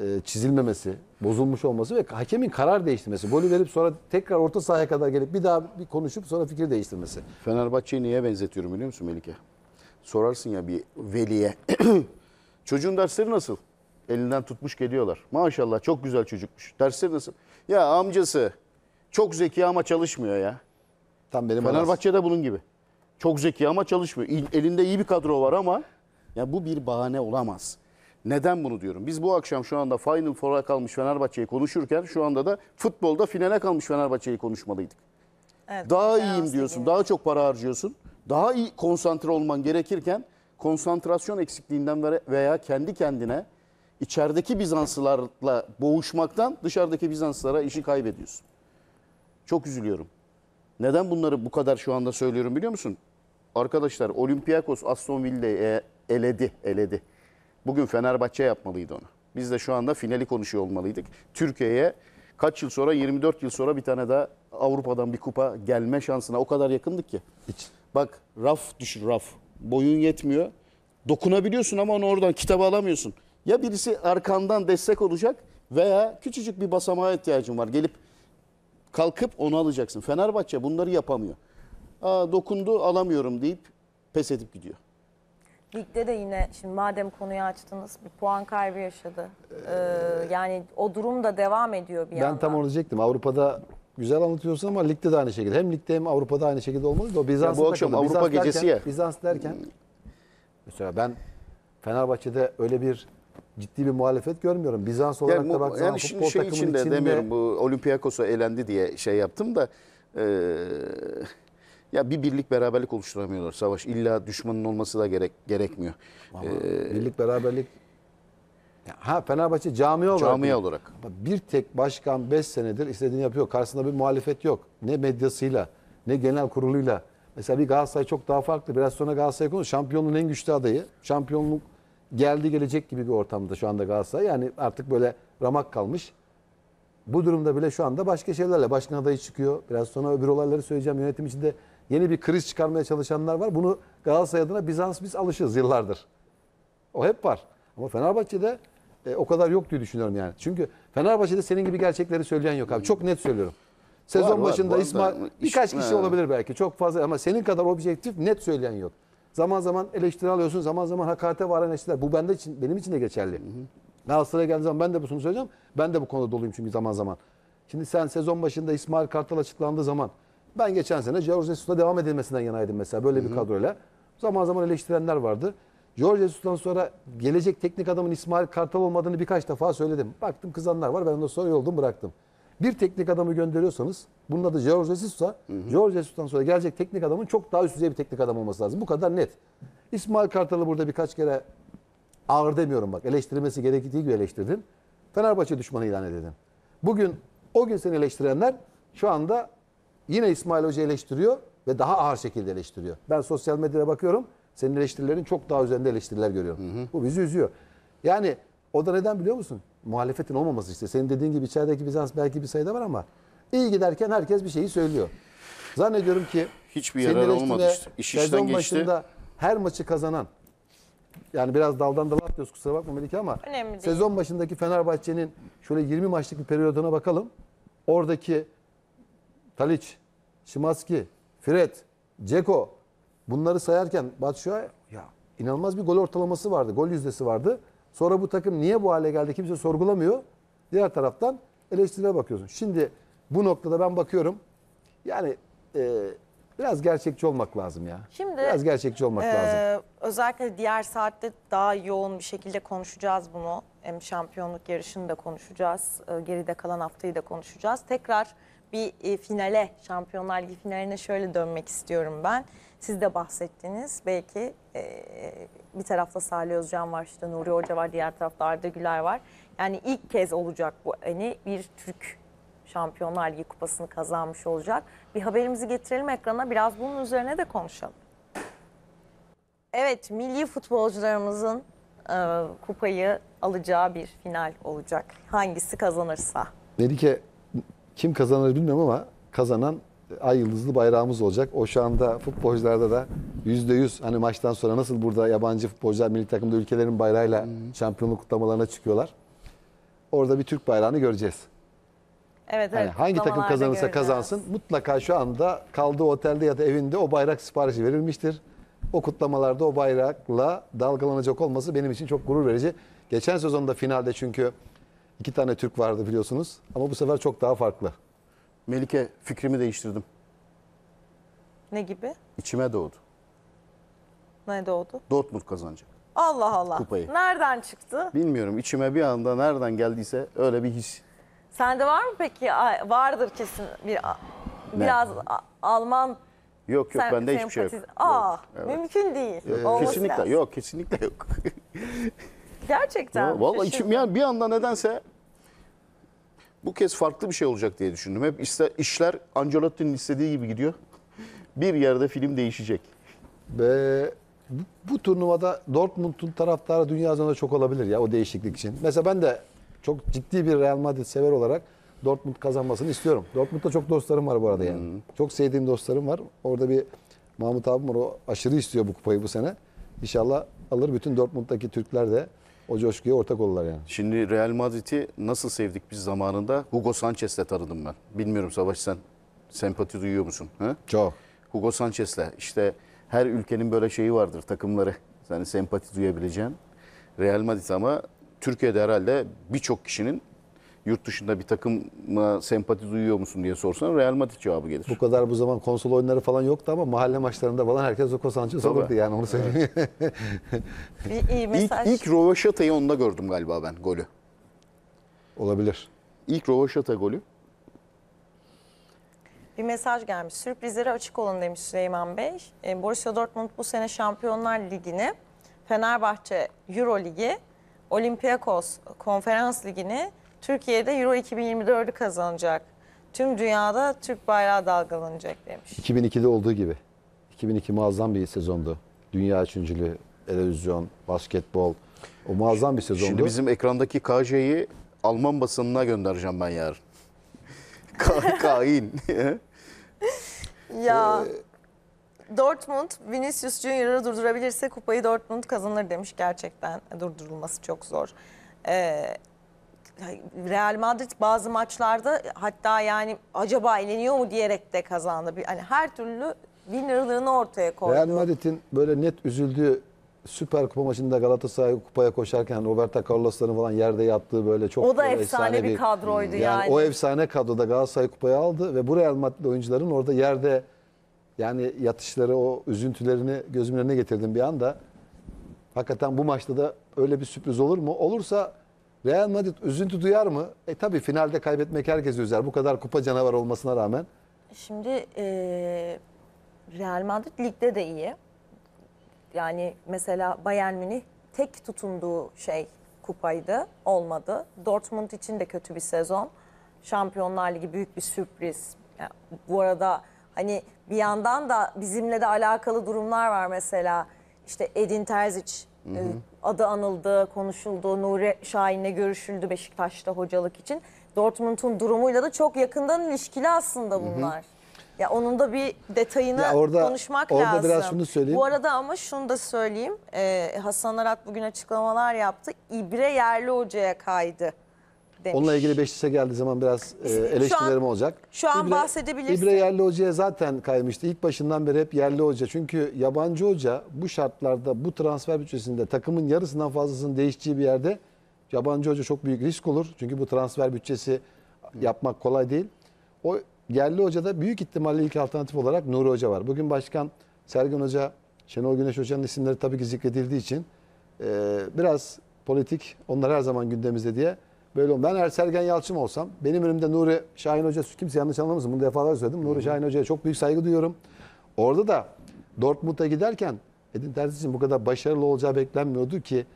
e, çizilmemesi, bozulmuş olması ve hakemin karar değiştirmesi. Golü verip sonra tekrar orta sahaya kadar gelip bir daha bir konuşup sonra fikir değiştirmesi. Fenerbahçe'yi niye benzetiyorum biliyor musun Melike? Sorarsın ya bir veliye. [clears throat] Çocuğun dersleri nasıl? Elinden tutmuş geliyorlar. Maşallah çok güzel çocukmuş. Dersleri nasıl? Ya amcası çok zeki ama çalışmıyor ya. Tam benim Fenerbahçe'de bunun gibi. Çok zeki ama çalışmıyor. Elinde iyi bir kadro var ama ya bu bir bahane olamaz. Neden bunu diyorum? Biz bu akşam şu anda Final Four'a kalmış Fenerbahçe'yi konuşurken şu anda da futbolda finale kalmış Fenerbahçe'yi konuşmalıydık. Evet, daha iyiyim diyorsun, daha çok para harcıyorsun. Daha iyi konsantre olman gerekirken konsantrasyon eksikliğinden veya kendi kendine içerideki Bizanslılarla boğuşmaktan dışarıdaki Bizanslılara işi kaybediyorsun. Çok üzülüyorum. Neden bunları bu kadar şu anda söylüyorum biliyor musun? Arkadaşlar Olympiakos Aston Villa'yı e, eledi, eledi. Bugün Fenerbahçe yapmalıydı onu. Biz de şu anda finali konuşuyor olmalıydık. Türkiye'ye kaç yıl sonra 24 yıl sonra bir tane daha Avrupa'dan bir kupa gelme şansına o kadar yakındık ki. Hiç. Bak raf düşün raf. Boyun yetmiyor. Dokunabiliyorsun ama onu oradan kitabı alamıyorsun. Ya birisi arkandan destek olacak veya küçücük bir basamağa ihtiyacın var. Gelip kalkıp onu alacaksın. Fenerbahçe bunları yapamıyor. Aa, dokundu alamıyorum deyip pes edip gidiyor. Ligde de yine şimdi madem konuyu açtınız bir puan kaybı yaşadı. Ee, ee yani o durum da devam ediyor bir ben yandan. Ben tam onu diyecektim. Avrupa'da güzel anlatıyorsun ama ligde de aynı şekilde. Hem ligde hem Avrupa'da aynı şekilde olmalı. O Bizans ya bu akşam kaldı. Avrupa Bizans gecesi derken, ya. Bizans derken hmm. mesela ben Fenerbahçe'de öyle bir ciddi bir muhalefet görmüyorum. Bizans olarak yani, da bak yani şimdi futbol şey takımının içinde, içinde demiyorum bu Olympiakos'a elendi diye şey yaptım da eee ya bir birlik beraberlik oluşturamıyorlar savaş. İlla düşmanın olması da gerek gerekmiyor. ee, birlik beraberlik Ha Fenerbahçe cami olarak. Camia olarak. Bir tek başkan 5 senedir istediğini yapıyor. Karşısında bir muhalefet yok. Ne medyasıyla, ne genel kuruluyla. Mesela bir Galatasaray çok daha farklı. Biraz sonra Galatasaray konu şampiyonluğun en güçlü adayı. Şampiyonluk geldi gelecek gibi bir ortamda şu anda Galatasaray. Yani artık böyle ramak kalmış. Bu durumda bile şu anda başka şeylerle başkan adayı çıkıyor. Biraz sonra öbür olayları söyleyeceğim. Yönetim içinde yeni bir kriz çıkarmaya çalışanlar var. Bunu Galatasaray adına Bizans biz alışız yıllardır. O hep var. Ama Fenerbahçe'de e, o kadar yok diye düşünüyorum yani. Çünkü Fenerbahçe'de senin gibi gerçekleri söyleyen yok abi. Çok net söylüyorum. Sezon var, başında var, İsmail birkaç kişi olabilir belki. Çok fazla ama senin kadar objektif net söyleyen yok. Zaman zaman eleştiri alıyorsun, zaman zaman hakarete varan eleştiriler. Bu bende için, benim için de geçerli. Hı hı. Galatasaray'a geldiğim zaman ben de bunu söyleyeceğim. Ben de bu konuda doluyum çünkü zaman zaman. Şimdi sen sezon başında İsmail Kartal açıklandığı zaman ben geçen sene George Jesus'la devam edilmesinden yanaydım mesela böyle Hı-hı. bir kadroyla. Zaman zaman eleştirenler vardı. George Jesus'tan sonra gelecek teknik adamın İsmail Kartal olmadığını birkaç defa söyledim. Baktım kızanlar var ben ondan sonra yoldum bıraktım. Bir teknik adamı gönderiyorsanız bunun adı George Jesus'sa George Jesus'tan sonra gelecek teknik adamın çok daha üst düzey bir teknik adam olması lazım. Bu kadar net. İsmail Kartal'ı burada birkaç kere ağır demiyorum bak. Eleştirilmesi gerektiği gibi eleştirdim. Fenerbahçe düşmanı ilan edildim. Bugün o gün seni eleştirenler şu anda Yine İsmail Hoca eleştiriyor ve daha ağır şekilde eleştiriyor. Ben sosyal medyaya bakıyorum. Senin eleştirilerin çok daha üzerinde eleştiriler görüyorum. Hı hı. Bu bizi üzüyor. Yani o da neden biliyor musun? Muhalefetin olmaması işte. Senin dediğin gibi içerideki Bizans belki bir sayıda var ama iyi giderken herkes bir şeyi söylüyor. Zannediyorum ki hiçbir yarar olmadı işte. İş işten geçti. Başında her maçı kazanan yani biraz daldan dala atlıyoruz kusura bakma Melike ama Önemli değil. sezon başındaki Fenerbahçe'nin şöyle 20 maçlık bir periyoduna bakalım. Oradaki Taliç, Şimaski, Fred, Ceko bunları sayarken Batshuayi ya inanılmaz bir gol ortalaması vardı. Gol yüzdesi vardı. Sonra bu takım niye bu hale geldi kimse sorgulamıyor. Diğer taraftan eleştirilere bakıyorsun. Şimdi bu noktada ben bakıyorum. Yani e, biraz gerçekçi olmak lazım ya. Şimdi biraz gerçekçi olmak e, lazım. Özellikle diğer saatte daha yoğun bir şekilde konuşacağız bunu. Hem şampiyonluk yarışını da konuşacağız. E, geride kalan haftayı da konuşacağız. Tekrar bir e, finale, Şampiyonlar Ligi finaline şöyle dönmek istiyorum ben. Siz de bahsettiniz. Belki e, bir tarafta Salih Özcan var, işte Nuri Hoca var, diğer tarafta Arda Güler var. Yani ilk kez olacak bu hani bir Türk Şampiyonlar Ligi kupasını kazanmış olacak. Bir haberimizi getirelim ekrana biraz bunun üzerine de konuşalım. Evet, milli futbolcularımızın e, kupayı alacağı bir final olacak. Hangisi kazanırsa. Dedi ki kim kazanır bilmiyorum ama kazanan ay yıldızlı bayrağımız olacak. O şu anda futbolcularda da yüzde yüz hani maçtan sonra nasıl burada yabancı futbolcular milli takımda ülkelerin bayrağıyla hmm. şampiyonluk kutlamalarına çıkıyorlar. Orada bir Türk bayrağını göreceğiz. Evet, hani evet. hangi takım kazanırsa göreceğiz. kazansın mutlaka şu anda kaldığı otelde ya da evinde o bayrak siparişi verilmiştir. O kutlamalarda o bayrakla dalgalanacak olması benim için çok gurur verici. Geçen sezonda finalde çünkü İki tane Türk vardı biliyorsunuz ama bu sefer çok daha farklı. Melike fikrimi değiştirdim. Ne gibi? İçime doğdu. Ne doğdu? Dortmund kazanacak. Allah Allah. Kupayı. Nereden çıktı? Bilmiyorum İçime bir anda nereden geldiyse öyle bir his. Sende var mı peki? Ay, vardır kesin bir biraz Alman Yok yok Sen- bende hiçbir şey yok. Aa, Evet. mümkün değil. Olması Kesinlikle lazım. yok kesinlikle yok. [laughs] Gerçekten. Ya, vallahi içim yani bir anda nedense bu kez farklı bir şey olacak diye düşündüm. Hep işte işler Ancelotti'nin istediği gibi gidiyor. Bir yerde film değişecek. Ve bu, bu turnuvada Dortmund'un taraftarı dünya üzerinde çok olabilir ya o değişiklik için. Mesela ben de çok ciddi bir Real Madrid sever olarak Dortmund kazanmasını istiyorum. Dortmund'da çok dostlarım var bu arada yani. Hmm. Çok sevdiğim dostlarım var. Orada bir Mahmut abim var o aşırı istiyor bu kupayı bu sene. İnşallah alır bütün Dortmund'daki Türkler de o coşkuya ortak oldular yani. Şimdi Real Madrid'i nasıl sevdik biz zamanında? Hugo Sanchez'le tanıdım ben. Bilmiyorum Savaş sen sempati duyuyor musun? Ha? Çok. Hugo Sanchez'le işte her ülkenin böyle şeyi vardır takımları. Yani sempati duyabileceğin. Real Madrid ama Türkiye'de herhalde birçok kişinin yurt dışında bir takıma sempati duyuyor musun diye sorsan Real Madrid cevabı gelir. Bu kadar bu zaman konsol oyunları falan yoktu ama mahalle maçlarında falan herkes Hugo Sanchez Tabii. olurdu yani onu söyleyeyim. Evet. bir iyi mesaj. İlk, ilk Rovaşata'yı onda gördüm galiba ben golü. Olabilir. İlk Rovaşata golü. Bir mesaj gelmiş. Sürprizlere açık olun demiş Süleyman Bey. E, Borussia Dortmund bu sene Şampiyonlar Ligi'ni, Fenerbahçe Euro Ligi, Olympiakos Konferans Ligi'ni Türkiye'de Euro 2024'ü kazanacak. Tüm dünyada Türk bayrağı dalgalanacak demiş. 2002'de olduğu gibi. 2002 muazzam bir sezondu. Dünya üçüncülüğü, televizyon, basketbol. O muazzam bir sezondu. Şimdi bizim ekrandaki KJ'yi Alman basınına göndereceğim ben yarın. [laughs] Ka- [laughs] kain. ya ee, Dortmund Vinicius Junior'ı durdurabilirse kupayı Dortmund kazanır demiş. Gerçekten durdurulması çok zor. Ee, Real Madrid bazı maçlarda hatta yani acaba eleniyor mu diyerek de kazandı. hani her türlü winnerlığını ortaya koydu. Real Madrid'in böyle net üzüldüğü Süper Kupa maçında Galatasaray kupaya koşarken Roberto Carlos'ların falan yerde yattığı böyle çok O da efsane, efsane bir kadroydu hmm. yani. yani. O efsane kadroda Galatasaray kupayı aldı ve bu Real Madrid oyuncuların orada yerde yani yatışları o üzüntülerini gözümün önüne getirdim bir anda. Hakikaten bu maçta da öyle bir sürpriz olur mu? Olursa Real Madrid üzüntü duyar mı? E tabii finalde kaybetmek herkes üzer. Bu kadar kupa canavar olmasına rağmen. Şimdi e, Real Madrid ligde de iyi. Yani mesela Bayern Münih tek tutunduğu şey kupaydı. Olmadı. Dortmund için de kötü bir sezon. Şampiyonlar Ligi büyük bir sürpriz. Yani bu arada hani bir yandan da bizimle de alakalı durumlar var mesela. İşte Edin Terzic e, hı hı adı anıldı, konuşuldu. Nuri Şahin'le görüşüldü Beşiktaş'ta hocalık için. Dortmund'un durumuyla da çok yakından ilişkili aslında bunlar. Hı hı. Ya onun da bir detayını ya orada, konuşmak orada lazım. Orada biraz şunu söyleyeyim. Bu arada ama şunu da söyleyeyim. Ee, Hasan Arat bugün açıklamalar yaptı. İbre yerli hocaya kaydı demiş. Onunla ilgili Beşiktaş'a geldiği zaman biraz e, eleştirilerim şu an, olacak. Şu an İbre, bahsedebilirsin. İbre yerli hocaya zaten kaymıştı. İlk başından beri hep yerli hoca. Çünkü yabancı hoca bu şartlarda bu transfer bütçesinde takımın yarısından fazlasının değişeceği bir yerde yabancı hoca çok büyük risk olur. Çünkü bu transfer bütçesi yapmak kolay değil. O yerli hocada büyük ihtimalle ilk alternatif olarak Nuri Hoca var. Bugün başkan Sergen Hoca, Şenol Güneş Hoca'nın isimleri tabii ki zikredildiği için e, biraz politik onlar her zaman gündemimizde diye Böyle oldu. Ben eğer Sergen Yalçın olsam, benim önümde Nuri Şahin Hoca, kimse yanlış anlamasın bunu defalar söyledim. Nuri Şahin Hoca'ya çok büyük saygı duyuyorum. Orada da Dortmund'a giderken Edin Terzic'in bu kadar başarılı olacağı beklenmiyordu ki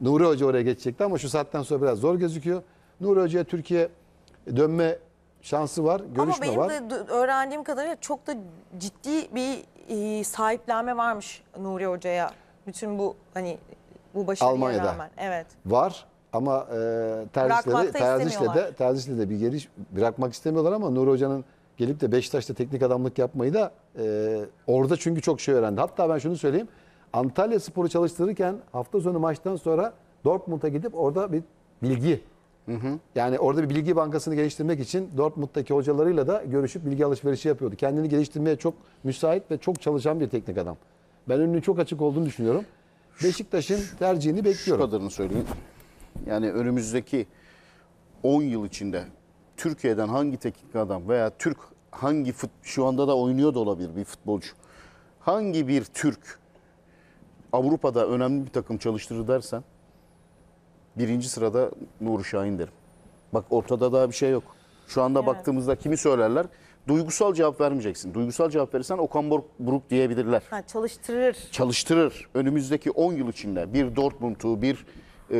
Nuri Hoca oraya geçecekti ama şu saatten sonra biraz zor gözüküyor. Nuri Hoca'ya Türkiye dönme şansı var, görüşme var. Ama benim var. de öğrendiğim kadarıyla çok da ciddi bir e, sahiplenme varmış Nuri Hoca'ya. Bütün bu hani bu başarıya rağmen. Evet. Var ama e, Terziş'le de, Terziş'le de, Terziş'le de bir geliş bırakmak istemiyorlar ama Nur Hoca'nın gelip de Beşiktaş'ta teknik adamlık yapmayı da e, orada çünkü çok şey öğrendi. Hatta ben şunu söyleyeyim. Antalya Spor'u çalıştırırken hafta sonu maçtan sonra Dortmund'a gidip orada bir bilgi Hı hı. Yani orada bir bilgi bankasını geliştirmek için Dortmund'daki hocalarıyla da görüşüp bilgi alışverişi yapıyordu. Kendini geliştirmeye çok müsait ve çok çalışan bir teknik adam. Ben önünün çok açık olduğunu düşünüyorum. Beşiktaş'ın tercihini bekliyorum. Şu kadarını söyleyeyim. Yani önümüzdeki 10 yıl içinde Türkiye'den hangi teknik adam veya Türk hangi fut, şu anda da oynuyor da olabilir bir futbolcu. Hangi bir Türk Avrupa'da önemli bir takım çalıştırır dersen birinci sırada Nuri Şahin derim. Bak ortada daha bir şey yok. Şu anda evet. baktığımızda kimi söylerler? Duygusal cevap vermeyeceksin. Duygusal cevap verirsen Okan Buruk diyebilirler. Ha, çalıştırır. Çalıştırır. Önümüzdeki 10 yıl içinde bir Dortmund'u, bir e,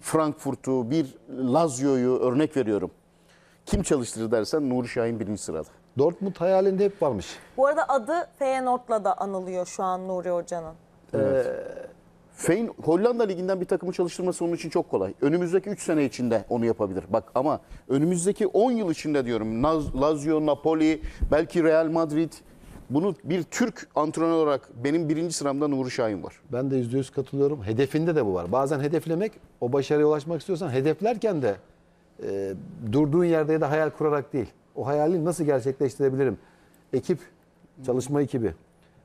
Frankfurt'u, bir Lazio'yu örnek veriyorum. Kim çalıştırır dersen Nuri Şahin birinci sırada. Dortmund hayalinde hep varmış. Bu arada adı Feyenoord'la da anılıyor şu an Nuri Hoca'nın. Evet. Ee, Feyn Hollanda liginden bir takımı çalıştırması onun için çok kolay. Önümüzdeki 3 sene içinde onu yapabilir. Bak ama önümüzdeki 10 yıl içinde diyorum Lazio, Napoli, belki Real Madrid, bunu bir Türk antrenör olarak benim birinci sıramda Nuri Şahin var. Ben de yüzde yüz katılıyorum. Hedefinde de bu var. Bazen hedeflemek, o başarıya ulaşmak istiyorsan hedeflerken de e, durduğun yerde ya da hayal kurarak değil. O hayali nasıl gerçekleştirebilirim? Ekip, çalışma ekibi.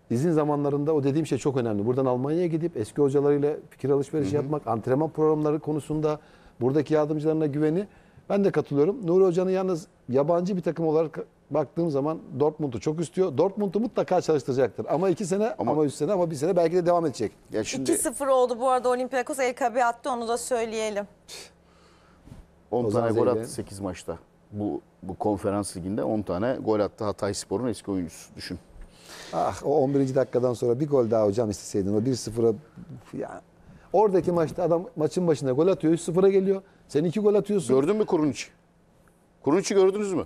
İzin zamanlarında o dediğim şey çok önemli. Buradan Almanya'ya gidip eski hocalarıyla fikir alışverişi yapmak, antrenman programları konusunda buradaki yardımcılarına güveni. Ben de katılıyorum. Nuri Hoca'nın yalnız yabancı bir takım olarak baktığım zaman Dortmund'u çok istiyor. Dortmund'u mutlaka çalıştıracaktır. Ama iki sene, ama, ama üç sene, ama bir sene belki de devam edecek. Ya şimdi... 2-0 oldu bu arada Olympiakos El Kabi attı onu da söyleyelim. 10 tane gol attı 8 maçta. Bu, bu konferans liginde 10 tane gol attı Hatay Spor'un eski oyuncusu. Düşün. Ah o 11. dakikadan sonra bir gol daha hocam isteseydin. O 1-0'a ya Oradaki maçta adam maçın başında gol atıyor. 3-0'a geliyor. Sen iki gol atıyorsun. Gördün mü kurunç? Kurunç'u gördünüz mü?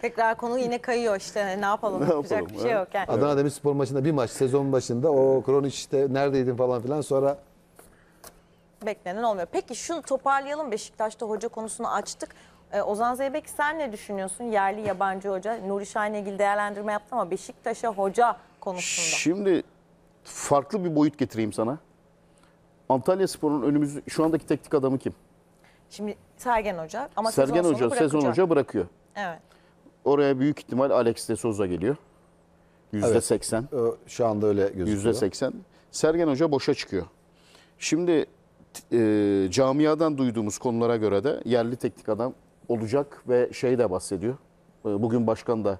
Tekrar konu yine kayıyor işte ne yapalım, [laughs] ne yapalım yapacak bir şey yok. Yani. Adana Demirspor maçında bir maç sezon başında o Kronic işte neredeydin falan filan sonra beklenen olmuyor. Peki şu toparlayalım Beşiktaş'ta hoca konusunu açtık. Ee, Ozan Zeybek sen ne düşünüyorsun? Yerli yabancı hoca. Nuri ilgili değerlendirme yaptı ama Beşiktaş'a hoca konusunda. Şimdi farklı bir boyut getireyim sana. Antalya Spor'un önümüz şu andaki teknik adamı kim? Şimdi Sergen Hoca ama Sergen sezon Hoca sezon hoca bırakıyor. Evet. Oraya büyük ihtimal Alex de Souza geliyor. %80. Evet, şu anda öyle gözüküyor. %80. Sergen Hoca boşa çıkıyor. Şimdi e, camiadan duyduğumuz konulara göre de yerli teknik adam olacak ve şey de bahsediyor. E, bugün başkan da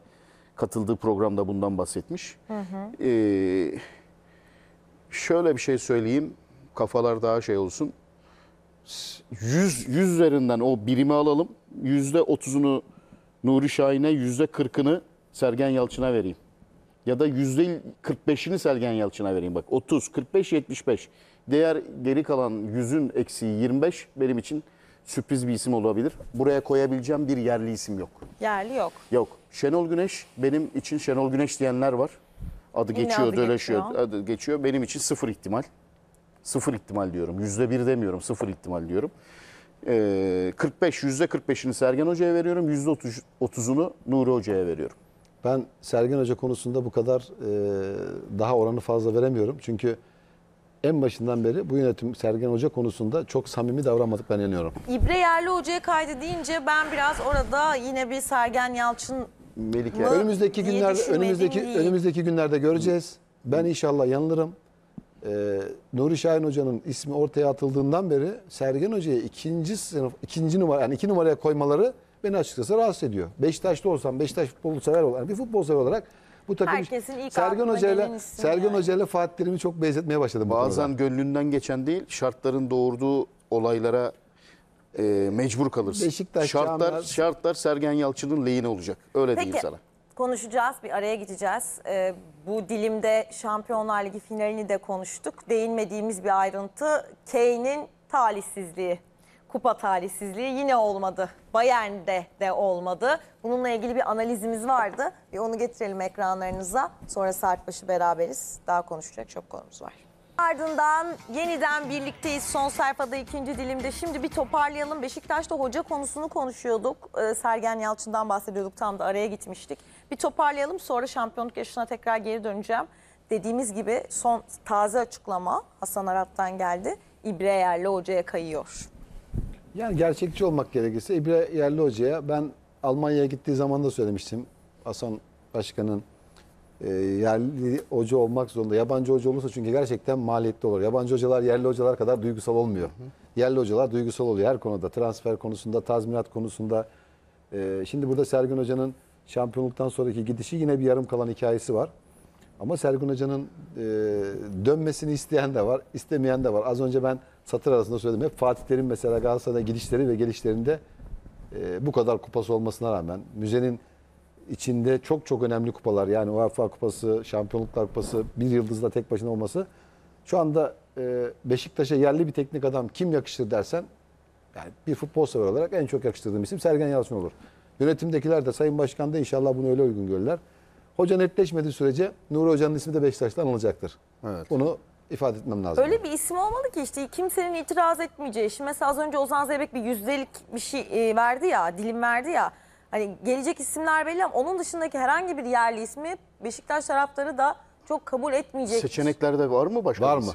katıldığı programda bundan bahsetmiş. Hı hı. E, şöyle bir şey söyleyeyim. Kafalar daha şey olsun. 100, 100 üzerinden o birimi alalım. %30'unu Nuri Şahin'e yüzde kırkını Sergen Yalçın'a vereyim. Ya da yüzde kırk beşini Sergen Yalçın'a vereyim. Bak 30, 45, 75. Diğer geri kalan yüzün eksiği 25 benim için sürpriz bir isim olabilir. Buraya koyabileceğim bir yerli isim yok. Yerli yok. Yok. Şenol Güneş benim için Şenol Güneş diyenler var. Adı Yine geçiyor, adı dolaşıyor. Geçiyor. Adı geçiyor. Benim için sıfır ihtimal. Sıfır ihtimal diyorum. Yüzde bir demiyorum. Sıfır ihtimal diyorum e, 45 %45'ini Sergen Hoca'ya veriyorum. %30'unu Nuri Hoca'ya veriyorum. Ben Sergen Hoca konusunda bu kadar e, daha oranı fazla veremiyorum. Çünkü en başından beri bu yönetim Sergen Hoca konusunda çok samimi davranmadık ben inanıyorum. İbre Yerli Hoca'ya kaydı deyince ben biraz orada yine bir Sergen Yalçın Melike. Önümüzdeki günlerde önümüzdeki değil. önümüzdeki günlerde göreceğiz. Ben inşallah yanılırım e, Nuri Şahin Hoca'nın ismi ortaya atıldığından beri Sergen Hoca'ya ikinci sınıf, ikinci numara, yani iki numaraya koymaları beni açıkçası rahatsız ediyor. Beşiktaş'ta olsam, Beşiktaş futbolu sever olarak, bir futbol sever olarak bu takım Herkesin ilk Sergen Hoca'yla Sergen yani. Hoca'yla Fatih Terim'i çok benzetmeye başladım. Bazen gönlünden geçen değil, şartların doğurduğu olaylara e, mecbur kalırsın. Beşiktaş şartlar Camiler... şartlar Sergen Yalçın'ın lehine olacak. Öyle Peki, diyeyim sana konuşacağız, bir araya gideceğiz. Ee, bu dilimde Şampiyonlar Ligi finalini de konuştuk. Değinmediğimiz bir ayrıntı Kane'in talihsizliği. Kupa talihsizliği yine olmadı. Bayern'de de olmadı. Bununla ilgili bir analizimiz vardı. Bir onu getirelim ekranlarınıza. Sonra saat başı beraberiz. Daha konuşacak çok konumuz var. Ardından yeniden birlikteyiz son sayfada ikinci dilimde. Şimdi bir toparlayalım. Beşiktaş'ta hoca konusunu konuşuyorduk. Ee, Sergen Yalçın'dan bahsediyorduk. Tam da araya gitmiştik. Bir toparlayalım sonra şampiyonluk yaşına tekrar geri döneceğim. Dediğimiz gibi son taze açıklama Hasan Arat'tan geldi. İbre Yerli Hoca'ya kayıyor. Yani gerçekçi olmak gerekirse İbre Yerli Hoca'ya ben Almanya'ya gittiği zaman da söylemiştim. Hasan Başkan'ın ee, yerli hoca olmak zorunda. Yabancı hoca olursa çünkü gerçekten maliyetli olur. Yabancı hocalar yerli hocalar kadar duygusal olmuyor. Hı hı. Yerli hocalar duygusal oluyor her konuda. Transfer konusunda, tazminat konusunda. Ee, şimdi burada Sergin Hoca'nın şampiyonluktan sonraki gidişi yine bir yarım kalan hikayesi var. Ama Sergin Hoca'nın e, dönmesini isteyen de var, istemeyen de var. Az önce ben satır arasında söyledim. Hep Fatih Terim mesela Galatasaray'a gidişleri ve gelişlerinde e, bu kadar kupası olmasına rağmen, müzenin içinde çok çok önemli kupalar yani UEFA Kupası, Şampiyonluklar Kupası bir yıldızla tek başına olması şu anda e, Beşiktaş'a yerli bir teknik adam kim yakıştır dersen yani bir futbol sever olarak en çok yakıştırdığım isim Sergen Yalçın olur. Yönetimdekiler de Sayın Başkan da inşallah bunu öyle uygun görürler. Hoca netleşmediği sürece Nuri Hoca'nın ismi de Beşiktaş'tan anılacaktır. Evet. Bunu ifade etmem lazım. Öyle bir isim olmalı ki işte kimsenin itiraz etmeyeceği. Şimdi mesela az önce Ozan Zeybek bir yüzdelik bir şey e, verdi ya, dilim verdi ya. Hani gelecek isimler belli ama onun dışındaki herhangi bir yerli ismi Beşiktaş taraftarı da çok kabul etmeyecek. Seçeneklerde var mı başka? Var mı?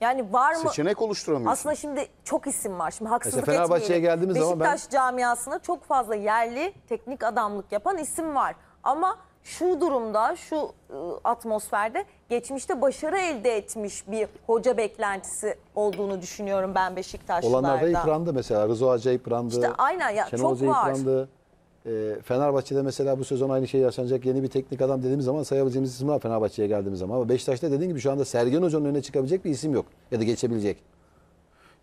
Yani var mı? Seçenek oluşturamıyorsun. Aslında şimdi çok isim var. Şimdi haksızlık Mesela Fenerbahçe'ye geldiğimiz Beşiktaş zaman Beşiktaş ben... camiasında çok fazla yerli teknik adamlık yapan isim var. Ama şu durumda, şu ıı, atmosferde geçmişte başarı elde etmiş bir hoca beklentisi olduğunu düşünüyorum ben Beşiktaşlılarda. Olanlar da yıprandı mesela. Rıza Hoca yıprandı. İşte aynen ya Şenol çok Hoca var. Yıprandı. Ee, Fenerbahçe'de mesela bu sezon aynı şey yaşanacak yeni bir teknik adam dediğimiz zaman sayabileceğimiz isimler Fenerbahçe'ye geldiğimiz zaman. Ama Beşiktaş'ta dediğim gibi şu anda Sergen Hoca'nın önüne çıkabilecek bir isim yok ya da geçebilecek.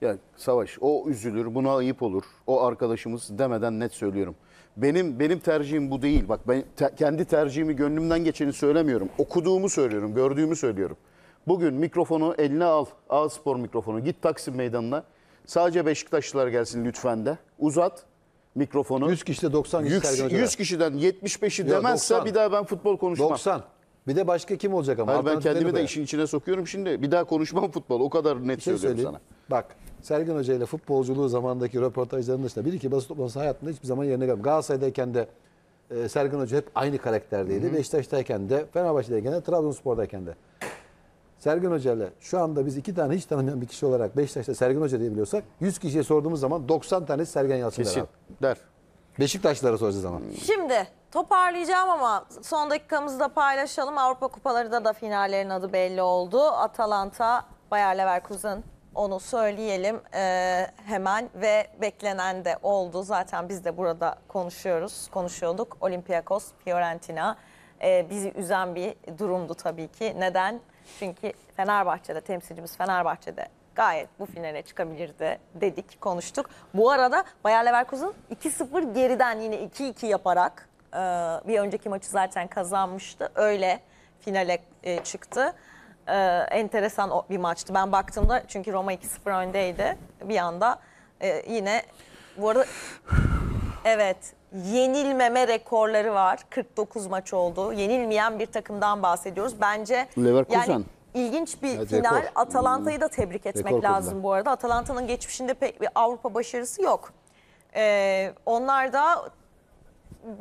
Yani Savaş o üzülür buna ayıp olur o arkadaşımız demeden net söylüyorum. Benim benim tercihim bu değil. Bak ben te, kendi tercihimi gönlümden geçeni söylemiyorum. Okuduğumu söylüyorum, gördüğümü söylüyorum. Bugün mikrofonu eline al. A Spor mikrofonu. Git Taksim Meydanı'na. Sadece Beşiktaşlılar gelsin lütfen de. Uzat mikrofonu. 100 kişide 90 kişi 100, Sergen Hoca. 100 kişiden 75'i Ya, demezse 90. bir daha ben futbol konuşmam. 90. Bir de başka kim olacak ama? Hayır, ben kendimi de işin içine sokuyorum şimdi. Bir daha konuşmam futbol. O kadar net şey söylüyorum sana. Bak Sergen Hoca ile futbolculuğu zamandaki röportajların dışında bir iki basın toplantısı hayatında hiçbir zaman yerine gelmedi. Galatasaray'dayken de e, Sergen Hoca hep aynı karakterdeydi. Beşiktaş'tayken de, Fenerbahçe'deyken de, Trabzonspor'dayken de. Sergen Hoca ile şu anda biz iki tane hiç tanımayan bir kişi olarak Beşiktaş'ta Sergen Hoca diye biliyorsak 100 kişiye sorduğumuz zaman 90 tane Sergen Yalçın Kesin. der abi. Der. Beşiktaşlara soracağız zaman. Şimdi toparlayacağım ama son dakikamızı da paylaşalım. Avrupa Kupaları da da finallerin adı belli oldu. Atalanta, Bayer Leverkusen onu söyleyelim e, hemen ve beklenen de oldu. Zaten biz de burada konuşuyoruz, konuşuyorduk. Olympiakos, Fiorentina e, bizi üzen bir durumdu tabii ki. Neden? Çünkü Fenerbahçe'de temsilcimiz Fenerbahçe'de gayet bu finale çıkabilirdi dedik, konuştuk. Bu arada Bayer Leverkusen 2-0 geriden yine 2-2 yaparak e, bir önceki maçı zaten kazanmıştı. Öyle finale e, çıktı. E, enteresan bir maçtı. Ben baktığımda çünkü Roma 2-0 öndeydi. Bir anda yine bu arada evet yenilmeme rekorları var. 49 maç oldu. Yenilmeyen bir takımdan bahsediyoruz. Bence Leverkusen. yani ilginç bir evet, final. Rekor. Atalanta'yı da tebrik hmm. etmek rekor lazım konuda. bu arada. Atalanta'nın geçmişinde pek bir Avrupa başarısı yok. Ee, onlar da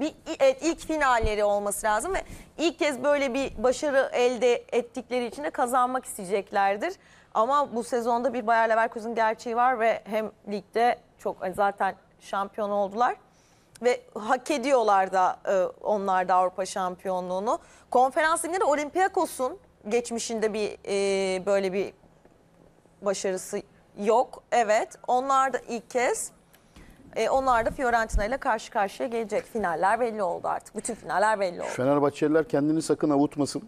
bir evet, ilk finalleri olması lazım ve ilk kez böyle bir başarı elde ettikleri için de kazanmak isteyeceklerdir. Ama bu sezonda bir Bayer Leverkusen gerçeği var ve hem ligde çok e, zaten şampiyon oldular ve hak ediyorlar da e, onlar da Avrupa şampiyonluğunu. Konferans liginde de Olympiakos'un geçmişinde bir e, böyle bir başarısı yok. Evet onlar da ilk kez e, onlar da Fiorentina ile karşı karşıya gelecek. Finaller belli oldu artık. Bütün finaller belli oldu. Fenerbahçeliler kendini sakın avutmasın.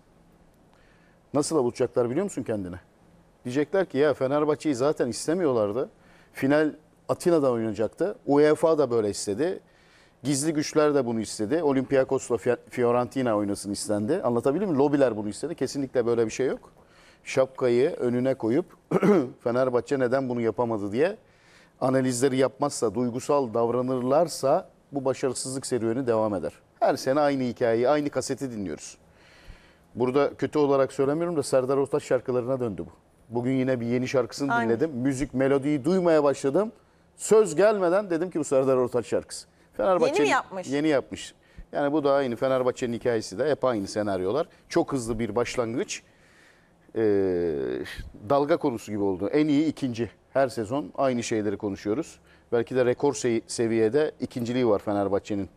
Nasıl avutacaklar biliyor musun kendine? Diyecekler ki ya Fenerbahçe'yi zaten istemiyorlardı. Final Atina'da oynayacaktı. UEFA da böyle istedi. Gizli güçler de bunu istedi. Olympiakos'la Fiorentina oynasın istendi. Anlatabilir mi? Lobiler bunu istedi. Kesinlikle böyle bir şey yok. Şapkayı önüne koyup [clears throat] Fenerbahçe neden bunu yapamadı diye analizleri yapmazsa, duygusal davranırlarsa bu başarısızlık serüveni devam eder. Her sene aynı hikayeyi, aynı kaseti dinliyoruz. Burada kötü olarak söylemiyorum da Serdar Ortaç şarkılarına döndü bu. Bugün yine bir yeni şarkısını Aynen. dinledim. Müzik, melodiyi duymaya başladım. Söz gelmeden dedim ki bu Serdar Ortaç şarkısı. Fenerbahçe yeni mi yapmış? Yeni yapmış. Yani bu da aynı Fenerbahçe'nin hikayesi de hep aynı senaryolar. Çok hızlı bir başlangıç. Ee, dalga konusu gibi oldu. En iyi ikinci. Her sezon aynı şeyleri konuşuyoruz. Belki de rekor seviyede ikinciliği var Fenerbahçe'nin.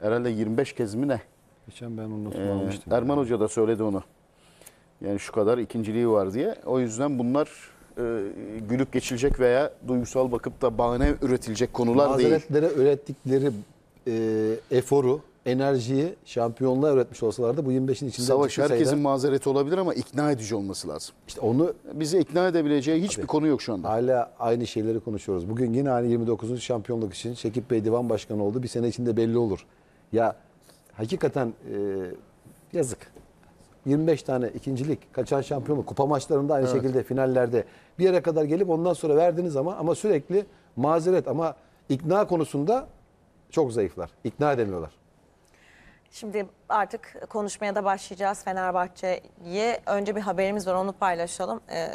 Herhalde 25 kez mi ne? Geçen ben onu notumu ee, almıştım. Erman yani. Hoca da söyledi onu. Yani şu kadar ikinciliği var diye. O yüzden bunlar e, gülüp geçilecek veya duygusal bakıp da bahane üretilecek konular Mazeretlere değil. ürettikleri e, eforu, enerjiyi şampiyonluğa üretmiş olsalardı bu 25'in içinde Savaş herkesin sayıda... mazereti olabilir ama ikna edici olması lazım. İşte onu bizi ikna edebileceği hiçbir Tabii. konu yok şu anda. Hala aynı şeyleri konuşuyoruz. Bugün yine aynı 29. şampiyonluk için Şekip Bey divan başkanı oldu. Bir sene içinde belli olur. Ya hakikaten e, yazık. 25 tane ikincilik, kaçan şampiyonluk, kupa maçlarında aynı evet. şekilde finallerde bir yere kadar gelip ondan sonra verdiniz ama ama sürekli mazeret ama ikna konusunda çok zayıflar. İkna edemiyorlar. Şimdi artık konuşmaya da başlayacağız Fenerbahçe'ye. Önce bir haberimiz var onu paylaşalım. Ee,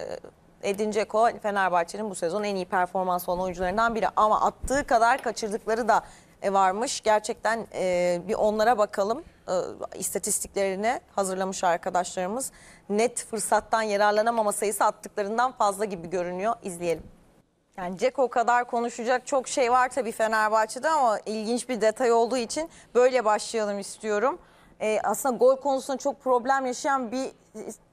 Edin Dzeko Fenerbahçe'nin bu sezon en iyi performans olan oyuncularından biri ama attığı kadar kaçırdıkları da e, varmış. Gerçekten e, bir onlara bakalım. E, istatistiklerini hazırlamış arkadaşlarımız. Net fırsattan yararlanamama sayısı attıklarından fazla gibi görünüyor. İzleyelim. Yani Ceko kadar konuşacak çok şey var tabii Fenerbahçe'de ama ilginç bir detay olduğu için böyle başlayalım istiyorum. Ee, aslında gol konusunda çok problem yaşayan bir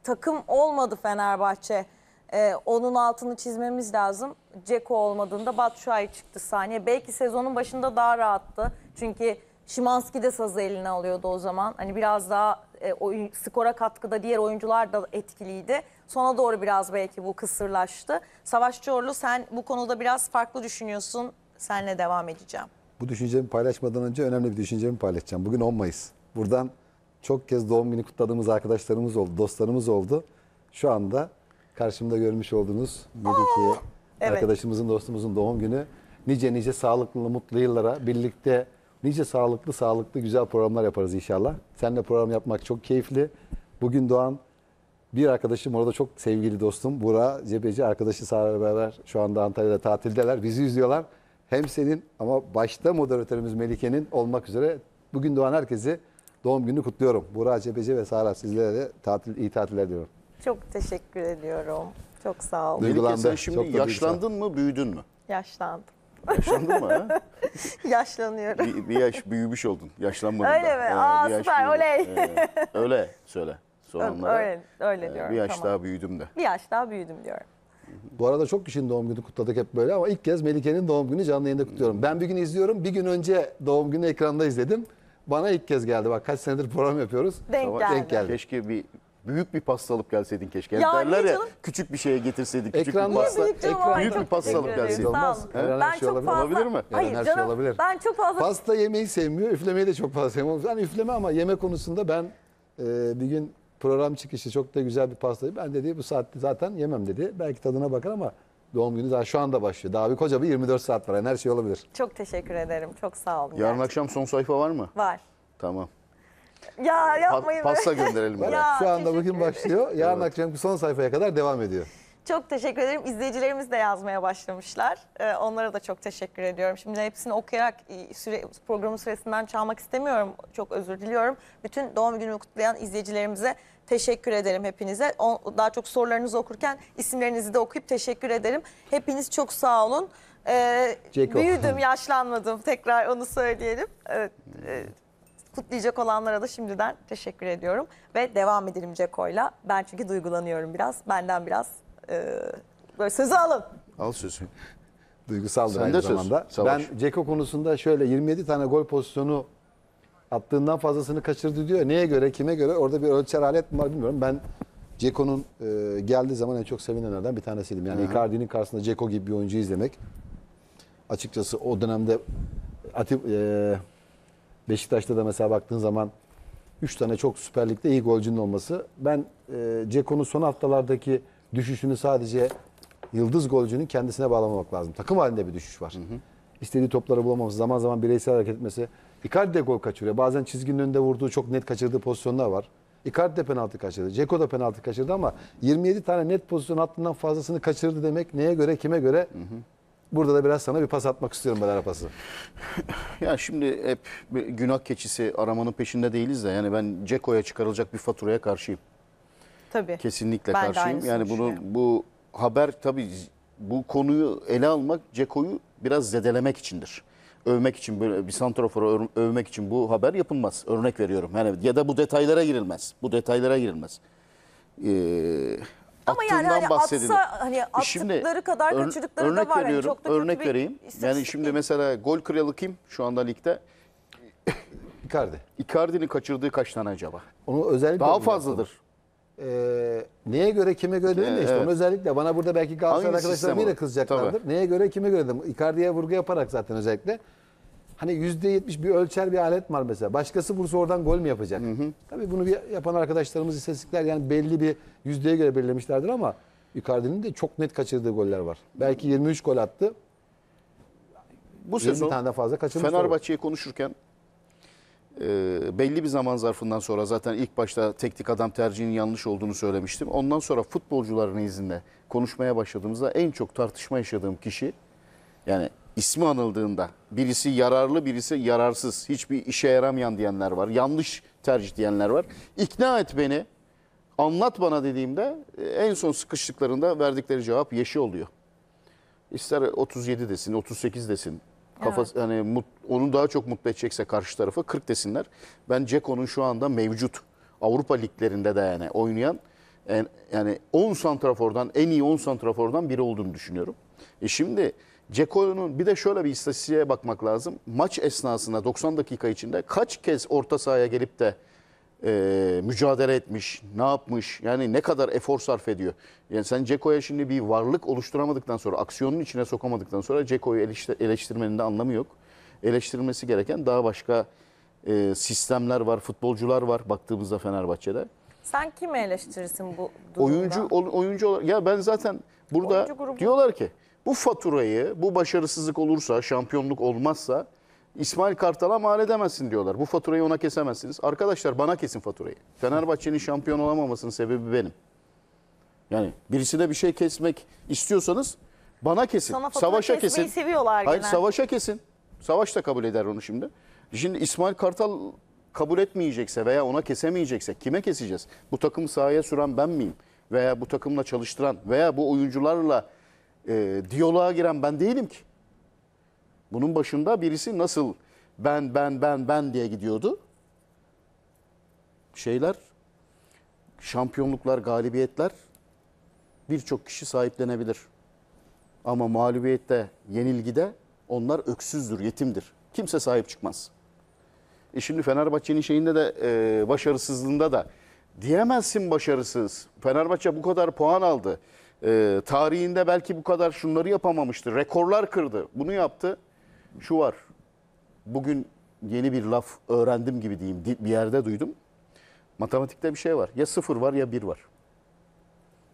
takım olmadı Fenerbahçe. Ee, onun altını çizmemiz lazım. Ceko olmadığında Batshuayi çıktı saniye. Belki sezonun başında daha rahattı. Çünkü Şimanski de sazı eline alıyordu o zaman. Hani biraz daha e, oyun, skora katkıda diğer oyuncular da etkiliydi. Sona doğru biraz belki bu kısırlaştı. Savaş Çorlu sen bu konuda biraz farklı düşünüyorsun. Senle devam edeceğim. Bu düşüncemi paylaşmadan önce önemli bir düşüncemi paylaşacağım. Bugün 10 Mayıs. Buradan çok kez doğum günü kutladığımız arkadaşlarımız oldu, dostlarımız oldu. Şu anda karşımda görmüş olduğunuz Melike'ye evet. arkadaşımızın dostumuzun doğum günü. Nice nice sağlıklı mutlu yıllara birlikte nice sağlıklı sağlıklı güzel programlar yaparız inşallah. Seninle program yapmak çok keyifli. Bugün doğan bir arkadaşım orada çok sevgili dostum Bura Cebeci arkadaşı Sara beraber şu anda Antalya'da tatildeler. Bizi izliyorlar. Hem senin ama başta moderatörümüz Melike'nin olmak üzere bugün doğan herkesi doğum günü kutluyorum. Bura Cebeci ve Sara sizlere de tatil, iyi tatiller diliyorum. Çok teşekkür ediyorum. Çok sağ olun. Melike sen Duygulandı. Çok yaşlandın mı, büyüdün mü? Yaşlandım. Yaşlandın mı? [laughs] Yaşlanıyorum. bir, bir yaş büyümüş oldun. Yaşlanmadın Öyle da. mi? Aa, bir süper, oley. Ee, öyle söyle. [laughs] Sorunlara. öyle öyle ee, diyorum. bir yaş tamam. daha büyüdüm de. Bir yaş daha büyüdüm diyorum. Bu arada çok kişinin doğum günü kutladık hep böyle ama ilk kez Melike'nin doğum günü canlı yayında kutluyorum. Ben bir gün izliyorum. Bir gün önce doğum günü ekranda izledim. Bana ilk kez geldi. Bak kaç senedir program yapıyoruz. Denk geldi. Denk geldi. Keşke bir Büyük bir pasta alıp gelseydin keşke. Ya, derler ya küçük bir şeye getirseydin. Küçük Ekranda- bir pasta. büyük canım? Büyük bir pasta alıp teşekkür gelseydin. Olmaz. Ben her şey çok olabilir. fazla... Olabilir mi? Hayır her şey olabilir. ben çok fazla... Pasta yemeyi sevmiyor, üflemeyi de çok fazla sevmiyor. Yani üfleme ama yeme konusunda ben e, bir gün program çıkışı çok da güzel bir pastaydı. Ben dedi bu saatte zaten yemem dedi. Belki tadına bakar ama doğum günü daha şu anda başlıyor. Daha bir koca bir 24 saat var. Yani her şey olabilir. Çok teşekkür ederim. Çok sağ olun. Yarın gerçekten. akşam son sayfa var mı? Var. Tamam. Ya ee, yapmayın. Pa- pasta gönderelim. [laughs] Ya, Şu anda bugün başlıyor. Yarın Evet. akşamki son sayfaya kadar devam ediyor. Çok teşekkür ederim. İzleyicilerimiz de yazmaya başlamışlar. Ee, onlara da çok teşekkür ediyorum. Şimdi hepsini okuyarak e, süre, programın süresinden çalmak istemiyorum. Çok özür diliyorum. Bütün doğum günümü kutlayan izleyicilerimize teşekkür ederim hepinize. O, daha çok sorularınızı okurken isimlerinizi de okuyup teşekkür ederim. Hepiniz çok sağ olun. Ee, büyüdüm, yaşlanmadım. Tekrar onu söyleyelim. Evet, e, kutlayacak olanlara da şimdiden teşekkür ediyorum. Ve devam edelim Ceko'yla. Ben çünkü duygulanıyorum biraz. Benden biraz e, böyle sözü alın. Al sözü. [laughs] Duygusaldır Sen aynı de söz, zamanda. Ben Ceko konusunda şöyle 27 tane gol pozisyonu attığından fazlasını kaçırdı diyor. Neye göre, kime göre? Orada bir ölçer alet mi var bilmiyorum. Ben Ceko'nun e, geldiği zaman en çok sevinenlerden bir tanesiydim. Yani Icardi'nin karşısında Ceko gibi bir oyuncu izlemek açıkçası o dönemde Atip, e, Beşiktaş'ta da mesela baktığın zaman 3 tane çok Süper Lig'de iyi golcünün olması. Ben e, Ceko'nun son haftalardaki düşüşünü sadece yıldız golcünün kendisine bağlamamak lazım. Takım halinde bir düşüş var. Hı hı. İstediği topları bulamaması, zaman zaman bireysel hareket etmesi. Icardi de gol kaçırıyor. Bazen çizginin önünde vurduğu çok net kaçırdığı pozisyonlar var. Icardi de penaltı kaçırdı. Ceko da penaltı kaçırdı ama 27 tane net pozisyon hattından fazlasını kaçırdı demek neye göre kime göre hı hı. Burada da biraz sana bir pas atmak istiyorum Belara pası. [laughs] Ya şimdi hep günah keçisi aramanın peşinde değiliz de yani ben Ceko'ya çıkarılacak bir faturaya karşıyım. Tabii. Kesinlikle ben karşıyım. Yani bunu bu haber tabii bu konuyu ele almak Ceko'yu biraz zedelemek içindir. Övmek için böyle bir santraforu övmek için bu haber yapılmaz. Örnek veriyorum. Yani ya da bu detaylara girilmez. Bu detaylara girilmez. Eee ama yani hani bahsedilir. atsa hani e attıkları şimdi, kadar kaçırdıkları örnek da var. Veriyorum, yani çok da örnek vereyim. Yani şimdi değil. mesela gol kralı kim şu anda ligde? Icardi. Icardi'nin kaçırdığı kaç tane acaba? Onu özellikle daha fazladır. Ee, neye göre kime göre dedim ee, işte evet. onu özellikle bana burada belki Galatasaray arkadaşlarım yine kızacaklardır. Tabii. Neye göre kime göre dedim. Icardi'ye vurgu yaparak zaten özellikle. Hani %70 bir ölçer bir alet var mesela. Başkası vursa oradan gol mü yapacak? Hı hı. Tabii bunu bir yapan arkadaşlarımız istatistikler yani belli bir yüzdeye göre belirlemişlerdir ama Icardi'nin de çok net kaçırdığı goller var. Belki 23 gol attı. Bu sezon tane fazla kaçırmış. Fenerbahçe'yi konuşurken e, belli bir zaman zarfından sonra zaten ilk başta teknik adam tercihinin yanlış olduğunu söylemiştim. Ondan sonra futbolcuların izinde konuşmaya başladığımızda en çok tartışma yaşadığım kişi yani ismi anıldığında birisi yararlı birisi yararsız hiçbir işe yaramayan diyenler var. Yanlış tercih diyenler var. İkna et beni anlat bana dediğimde e, en son sıkıştıklarında verdikleri cevap yeşil oluyor. İster 37 desin 38 desin. Kafası, evet. hani mut, onu daha çok mutlu edecekse karşı tarafa 40 desinler. Ben Ceko'nun şu anda mevcut Avrupa liglerinde de yani oynayan yani 10 santrafordan en iyi 10 santrafordan biri olduğunu düşünüyorum. E şimdi Ceko'nun bir de şöyle bir istatistiğe bakmak lazım. Maç esnasında 90 dakika içinde kaç kez orta sahaya gelip de e, mücadele etmiş, ne yapmış, yani ne kadar efor sarf ediyor. Yani sen Ceko'ya şimdi bir varlık oluşturamadıktan sonra, aksiyonun içine sokamadıktan sonra Ceko'yu eleştirmenin de anlamı yok. Eleştirilmesi gereken daha başka e, sistemler var, futbolcular var baktığımızda Fenerbahçe'de. Sen kimi eleştirirsin bu durumda? Oyuncu oyuncu olarak ya ben zaten burada diyorlar ki bu faturayı, bu başarısızlık olursa, şampiyonluk olmazsa İsmail Kartal'a mal edemezsin diyorlar. Bu faturayı ona kesemezsiniz. Arkadaşlar bana kesin faturayı. Fenerbahçe'nin şampiyon olamamasının sebebi benim. Yani birisine bir şey kesmek istiyorsanız bana kesin. Sana savaşa kesin. seviyorlar Hayır genel. savaşa kesin. Savaş da kabul eder onu şimdi. Şimdi İsmail Kartal kabul etmeyecekse veya ona kesemeyecekse kime keseceğiz? Bu takımı sahaya süren ben miyim? Veya bu takımla çalıştıran veya bu oyuncularla e, diyaloğa giren ben değilim ki. Bunun başında birisi nasıl ben ben ben ben diye gidiyordu. Şeyler, şampiyonluklar, galibiyetler birçok kişi sahiplenebilir. Ama mağlubiyette, yenilgide onlar öksüzdür, yetimdir. Kimse sahip çıkmaz. E şimdi Fenerbahçe'nin şeyinde de e, başarısızlığında da diyemezsin başarısız. Fenerbahçe bu kadar puan aldı e, tarihinde belki bu kadar şunları yapamamıştı. Rekorlar kırdı. Bunu yaptı. Şu var. Bugün yeni bir laf öğrendim gibi diyeyim. Bir yerde duydum. Matematikte bir şey var. Ya sıfır var ya bir var.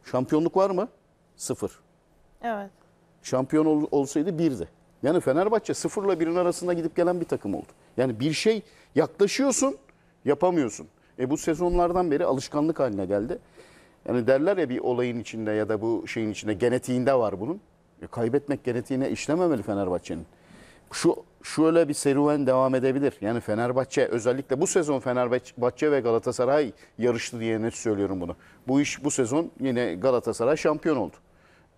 Şampiyonluk var mı? Sıfır. Evet. Şampiyon ol, olsaydı birdi. Yani Fenerbahçe sıfırla birin arasında gidip gelen bir takım oldu. Yani bir şey yaklaşıyorsun yapamıyorsun. E bu sezonlardan beri alışkanlık haline geldi. Yani derler ya bir olayın içinde ya da bu şeyin içinde genetiğinde var bunun. E, kaybetmek genetiğine işlememeli Fenerbahçe'nin. Şu şöyle bir serüven devam edebilir. Yani Fenerbahçe özellikle bu sezon Fenerbahçe ve Galatasaray yarıştı diye net söylüyorum bunu. Bu iş bu sezon yine Galatasaray şampiyon oldu.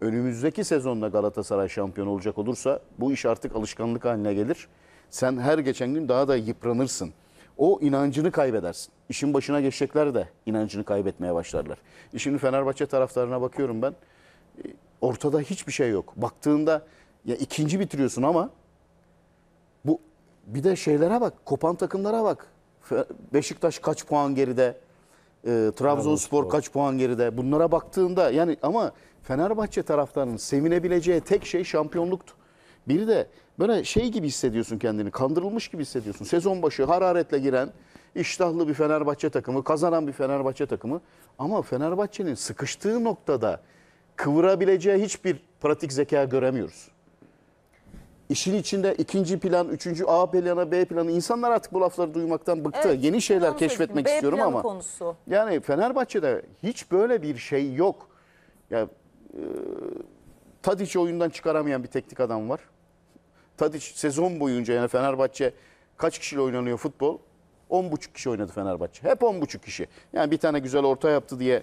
Önümüzdeki sezonda Galatasaray şampiyon olacak olursa bu iş artık alışkanlık haline gelir. Sen her geçen gün daha da yıpranırsın o inancını kaybedersin. İşin başına geçecekler de inancını kaybetmeye başlarlar. İşin Fenerbahçe taraftarına bakıyorum ben. E, ortada hiçbir şey yok. Baktığında ya ikinci bitiriyorsun ama bu bir de şeylere bak. Kopan takımlara bak. Beşiktaş kaç puan geride? E, Trabzonspor kaç puan geride? Bunlara baktığında yani ama Fenerbahçe taraftarının sevinebileceği tek şey şampiyonluktu. Bir de böyle şey gibi hissediyorsun kendini, kandırılmış gibi hissediyorsun. Sezon başı hararetle giren, iştahlı bir Fenerbahçe takımı, kazanan bir Fenerbahçe takımı. Ama Fenerbahçe'nin sıkıştığı noktada kıvırabileceği hiçbir pratik zeka göremiyoruz. İşin içinde ikinci plan, üçüncü A planı, B planı. insanlar artık bu lafları duymaktan bıktı. Evet, Yeni şeyler keşfetmek söyleyeyim. istiyorum ama. Konusu. Yani Fenerbahçe'de hiç böyle bir şey yok. Ya, e, Tadiç'i oyundan çıkaramayan bir teknik adam var. Tadiç sezon boyunca yani Fenerbahçe kaç kişiyle oynanıyor futbol? 10,5 kişi oynadı Fenerbahçe. Hep 10,5 kişi. Yani bir tane güzel orta yaptı diye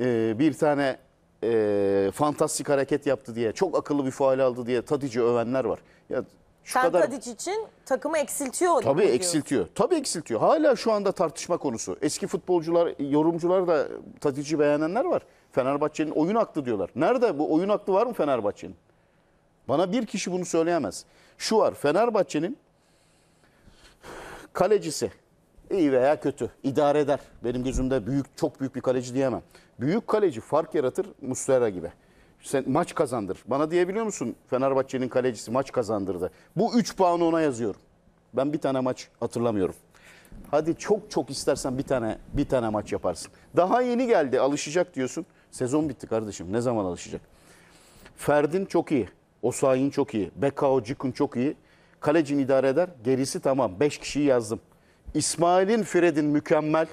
e, bir tane e, fantastik hareket yaptı diye çok akıllı bir faal aldı diye Tadiç'i övenler var. Ya şu Sen kadar... Tadiç için takımı eksiltiyor. Tabii eksiltiyor. Tabii eksiltiyor. Hala şu anda tartışma konusu. Eski futbolcular, yorumcular da Tadiç'i beğenenler var. Fenerbahçe'nin oyun aklı diyorlar. Nerede bu oyun aklı var mı Fenerbahçe'nin? Bana bir kişi bunu söyleyemez. Şu var Fenerbahçe'nin kalecisi iyi veya kötü idare eder. Benim gözümde büyük çok büyük bir kaleci diyemem. Büyük kaleci fark yaratır Muslera gibi. Sen maç kazandır. Bana diyebiliyor musun Fenerbahçe'nin kalecisi maç kazandırdı. Bu 3 puanı ona yazıyorum. Ben bir tane maç hatırlamıyorum. Hadi çok çok istersen bir tane bir tane maç yaparsın. Daha yeni geldi alışacak diyorsun. Sezon bitti kardeşim. Ne zaman alışacak? Ferdin çok iyi. Osayin çok iyi. Bekao Cikun çok iyi. Kalecin idare eder. Gerisi tamam. 5 kişiyi yazdım. İsmail'in Fred'in mükemmel.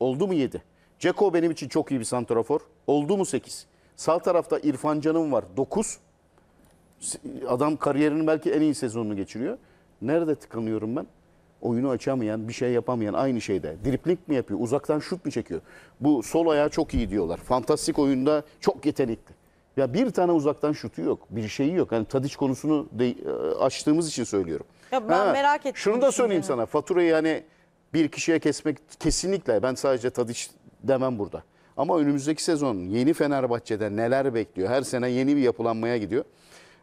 Oldu mu 7? Ceko benim için çok iyi bir santrafor. Oldu mu 8? Sağ tarafta İrfan Can'ım var. 9. Adam kariyerinin belki en iyi sezonunu geçiriyor. Nerede tıkanıyorum ben? Oyunu açamayan, bir şey yapamayan aynı şeyde. Dripling mi yapıyor? Uzaktan şut mu çekiyor? Bu sol ayağı çok iyi diyorlar. Fantastik oyunda çok yetenekli. Ya bir tane uzaktan şutu yok. Bir şeyi yok. Yani Tadiç konusunu de, e, açtığımız için söylüyorum. Ya ben ha, merak ettim. Şunu da söyleyeyim sana. Faturayı yani bir kişiye kesmek kesinlikle ben sadece Tadiç demem burada. Ama önümüzdeki sezon yeni Fenerbahçe'de neler bekliyor? Her sene yeni bir yapılanmaya gidiyor.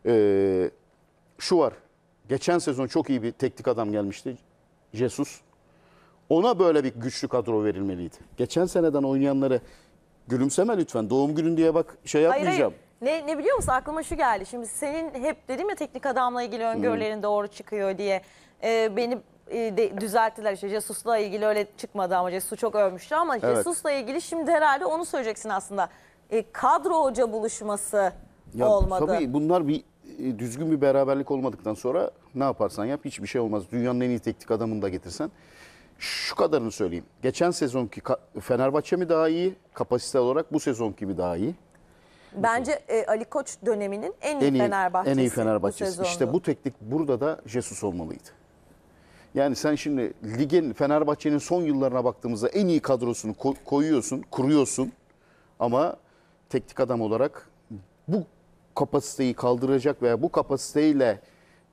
Ee, şu var. Geçen sezon çok iyi bir teknik adam gelmişti. Jesus. Ona böyle bir güçlü kadro verilmeliydi. Geçen seneden oynayanları Gülümseme lütfen. Doğum günün diye bak şey yapmayacağım. Ne, ne biliyor musun aklıma şu geldi. Şimdi senin hep dedim ya teknik adamla ilgili öngörülerin doğru çıkıyor diye. Ee, beni e, de, düzelttiler işte Jesus'la ilgili öyle çıkmadı ama Jesus'u çok övmüştü ama Evet. Jesus'la ilgili şimdi herhalde onu söyleyeceksin aslında. E, kadro hoca buluşması Ya olmadı. Tabii bunlar bir e, düzgün bir beraberlik olmadıktan sonra ne yaparsan yap hiçbir şey olmaz. Dünyanın en iyi teknik adamını da getirsen şu kadarını söyleyeyim. Geçen sezonki Fenerbahçe mi daha iyi? Kapasite olarak bu sezonki mi daha iyi? Bence e, Ali Koç döneminin en iyi, en iyi Fenerbahçesi. En iyi Fenerbahçesi. Bu işte bu teknik burada da Jesus olmalıydı. Yani sen şimdi ligin Fenerbahçe'nin son yıllarına baktığımızda en iyi kadrosunu ko koyuyorsun, kuruyorsun ama teknik adam olarak bu kapasiteyi kaldıracak veya bu kapasiteyle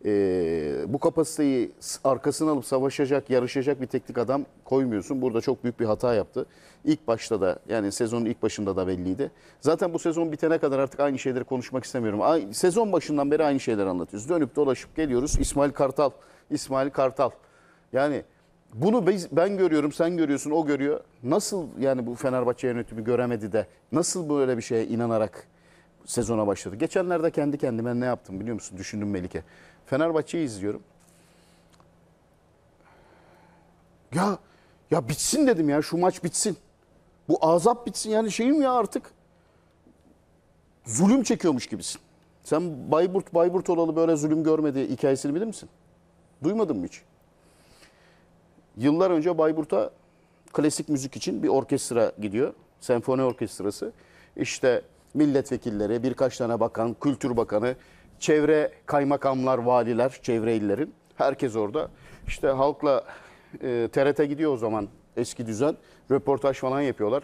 e, bu kapasiteyi arkasına alıp savaşacak, yarışacak bir teknik adam koymuyorsun. Burada çok büyük bir hata yaptı. İlk başta da yani sezonun ilk başında da belliydi. Zaten bu sezon bitene kadar artık aynı şeyleri konuşmak istemiyorum. Aynı, sezon başından beri aynı şeyleri anlatıyoruz. Dönüp dolaşıp geliyoruz. İsmail Kartal, İsmail Kartal. Yani bunu biz, ben görüyorum, sen görüyorsun, o görüyor. Nasıl yani bu Fenerbahçe yönetimi göremedi de nasıl böyle bir şeye inanarak sezona başladı? Geçenlerde kendi kendime ne yaptım biliyor musun? Düşündüm Melike. Fenerbahçe'yi izliyorum. Ya ya bitsin dedim ya şu maç bitsin. Bu azap bitsin yani şeyim ya artık. Zulüm çekiyormuş gibisin. Sen Bayburt Bayburt olalı böyle zulüm görmedi hikayesini bilir misin? Duymadın mı hiç? Yıllar önce Bayburt'a klasik müzik için bir orkestra gidiyor. Senfoni orkestrası. İşte milletvekilleri, birkaç tane bakan, kültür bakanı, çevre kaymakamlar, valiler, çevre illerin herkes orada. İşte halkla e, TRT gidiyor o zaman eski düzen. Röportaj falan yapıyorlar.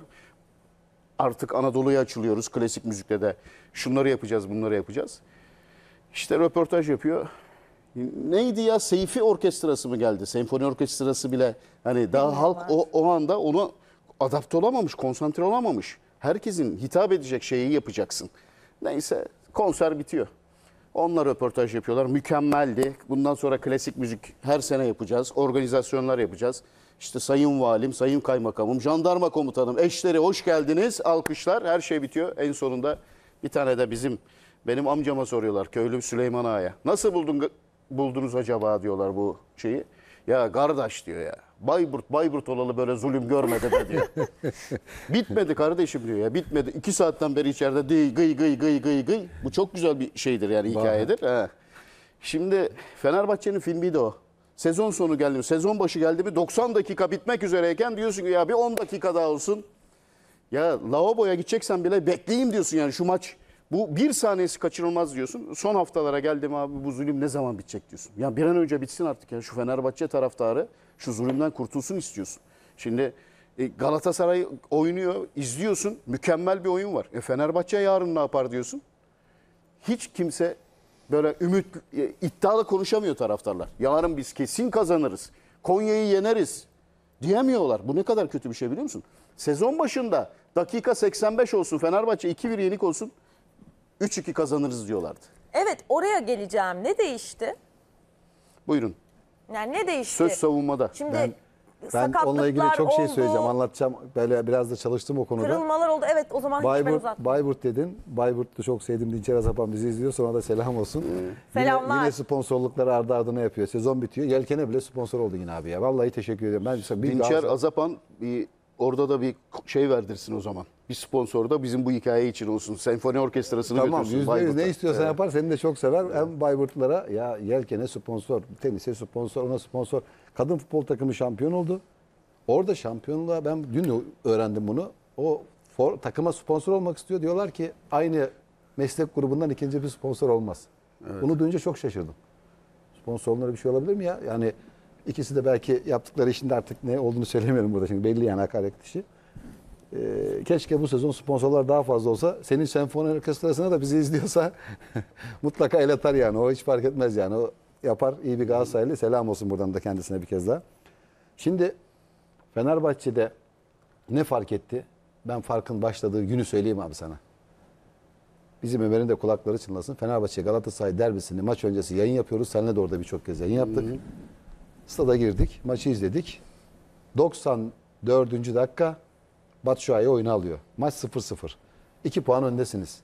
Artık Anadolu'ya açılıyoruz klasik müzikte de. Şunları yapacağız, bunları yapacağız. İşte röportaj yapıyor. Neydi ya Seyfi Orkestrası mı geldi? Senfoni Orkestrası bile hani daha Bilmiyorum halk o, o anda onu adapte olamamış, konsantre olamamış. Herkesin hitap edecek şeyi yapacaksın. Neyse konser bitiyor. Onlar röportaj yapıyorlar. Mükemmeldi. Bundan sonra klasik müzik her sene yapacağız. Organizasyonlar yapacağız. İşte sayın valim, sayın kaymakamım, jandarma komutanım, eşleri hoş geldiniz. Alkışlar. Her şey bitiyor. En sonunda bir tane de bizim benim amcama soruyorlar köylü Süleyman Ağa'ya. Nasıl buldun buldunuz acaba diyorlar bu şeyi. Ya kardeş diyor ya. Bayburt Bayburt olalı böyle zulüm görmedi be diyor. [laughs] bitmedi kardeşim diyor ya bitmedi. İki saatten beri içeride dıy gıy gıy gıy gıy gıy. Bu çok güzel bir şeydir yani hikayedir. Ha. Şimdi Fenerbahçe'nin filmiydi o. Sezon sonu geldi mi? Sezon başı geldi mi? 90 dakika bitmek üzereyken diyorsun ki ya bir 10 dakika daha olsun. Ya lavaboya gideceksen bile bekleyeyim diyorsun yani şu maç. Bu bir saniyesi kaçırılmaz diyorsun. Son haftalara geldim abi bu zulüm ne zaman bitecek diyorsun. Ya bir an önce bitsin artık ya şu Fenerbahçe taraftarı. Şu zulümden kurtulsun istiyorsun. Şimdi e, Galatasaray oynuyor, izliyorsun. Mükemmel bir oyun var. E, Fenerbahçe yarın ne yapar diyorsun. Hiç kimse böyle ümit, e, iddialı konuşamıyor taraftarlar. Yarın biz kesin kazanırız. Konya'yı yeneriz diyemiyorlar. Bu ne kadar kötü bir şey biliyor musun? Sezon başında dakika 85 olsun Fenerbahçe 2-1 yenik olsun 3-2 kazanırız diyorlardı. Evet oraya geleceğim. Ne değişti? Buyurun. Yani ne değişti? Söz savunmada. Şimdi ben, ben onunla ilgili çok şey oldu. şey söyleyeceğim, anlatacağım. Böyle biraz da çalıştım o konuda. Kırılmalar oldu. Evet o zaman Bayburt, Bayburt dedin. Bayburt'ta çok sevdim. Dinçer Azapan bizi izliyor. Sonra da selam olsun. Selamlar. Yine, yine sponsorlukları ardı ardına yapıyor. Sezon bitiyor. Yelken'e bile sponsor oldu yine abi ya. Vallahi teşekkür ederim. Ben, Dinçer Azapan bir Orada da bir şey verdirsin o zaman. Bir sponsor da bizim bu hikaye için olsun. Senfoni orkestrasını tamam, götürsün. Tamam ne istiyorsan evet. yapar seni de çok sever. Evet. Hem Bayburtlara ya yelkene sponsor, tenise sponsor, ona sponsor. Kadın futbol takımı şampiyon oldu. Orada şampiyonluğa ben dün öğrendim bunu. O for, takıma sponsor olmak istiyor. Diyorlar ki aynı meslek grubundan ikinci bir sponsor olmaz. Evet. Bunu duyunca çok şaşırdım. Sponsorlara bir şey olabilir mi ya? Yani İkisi de belki yaptıkları işin de artık ne olduğunu söylemiyorum burada şimdi. Belli yani hakaret işi. Ee, keşke bu sezon sponsorlar daha fazla olsa. Senin senfoni orkestrasına da bizi izliyorsa [laughs] mutlaka el atar yani. O hiç fark etmez yani. O yapar iyi bir Galatasaraylı. Selam olsun buradan da kendisine bir kez daha. Şimdi Fenerbahçe'de ne fark etti? Ben farkın başladığı günü söyleyeyim abi sana. Bizim Ömer'in de kulakları çınlasın. Fenerbahçe Galatasaray derbisini maç öncesi yayın yapıyoruz. Seninle de orada birçok kez yayın yaptık. Hı hı. Stada girdik, maçı izledik. 94. dakika Batshuayi oyunu alıyor. Maç 0-0. 2 puan öndesiniz.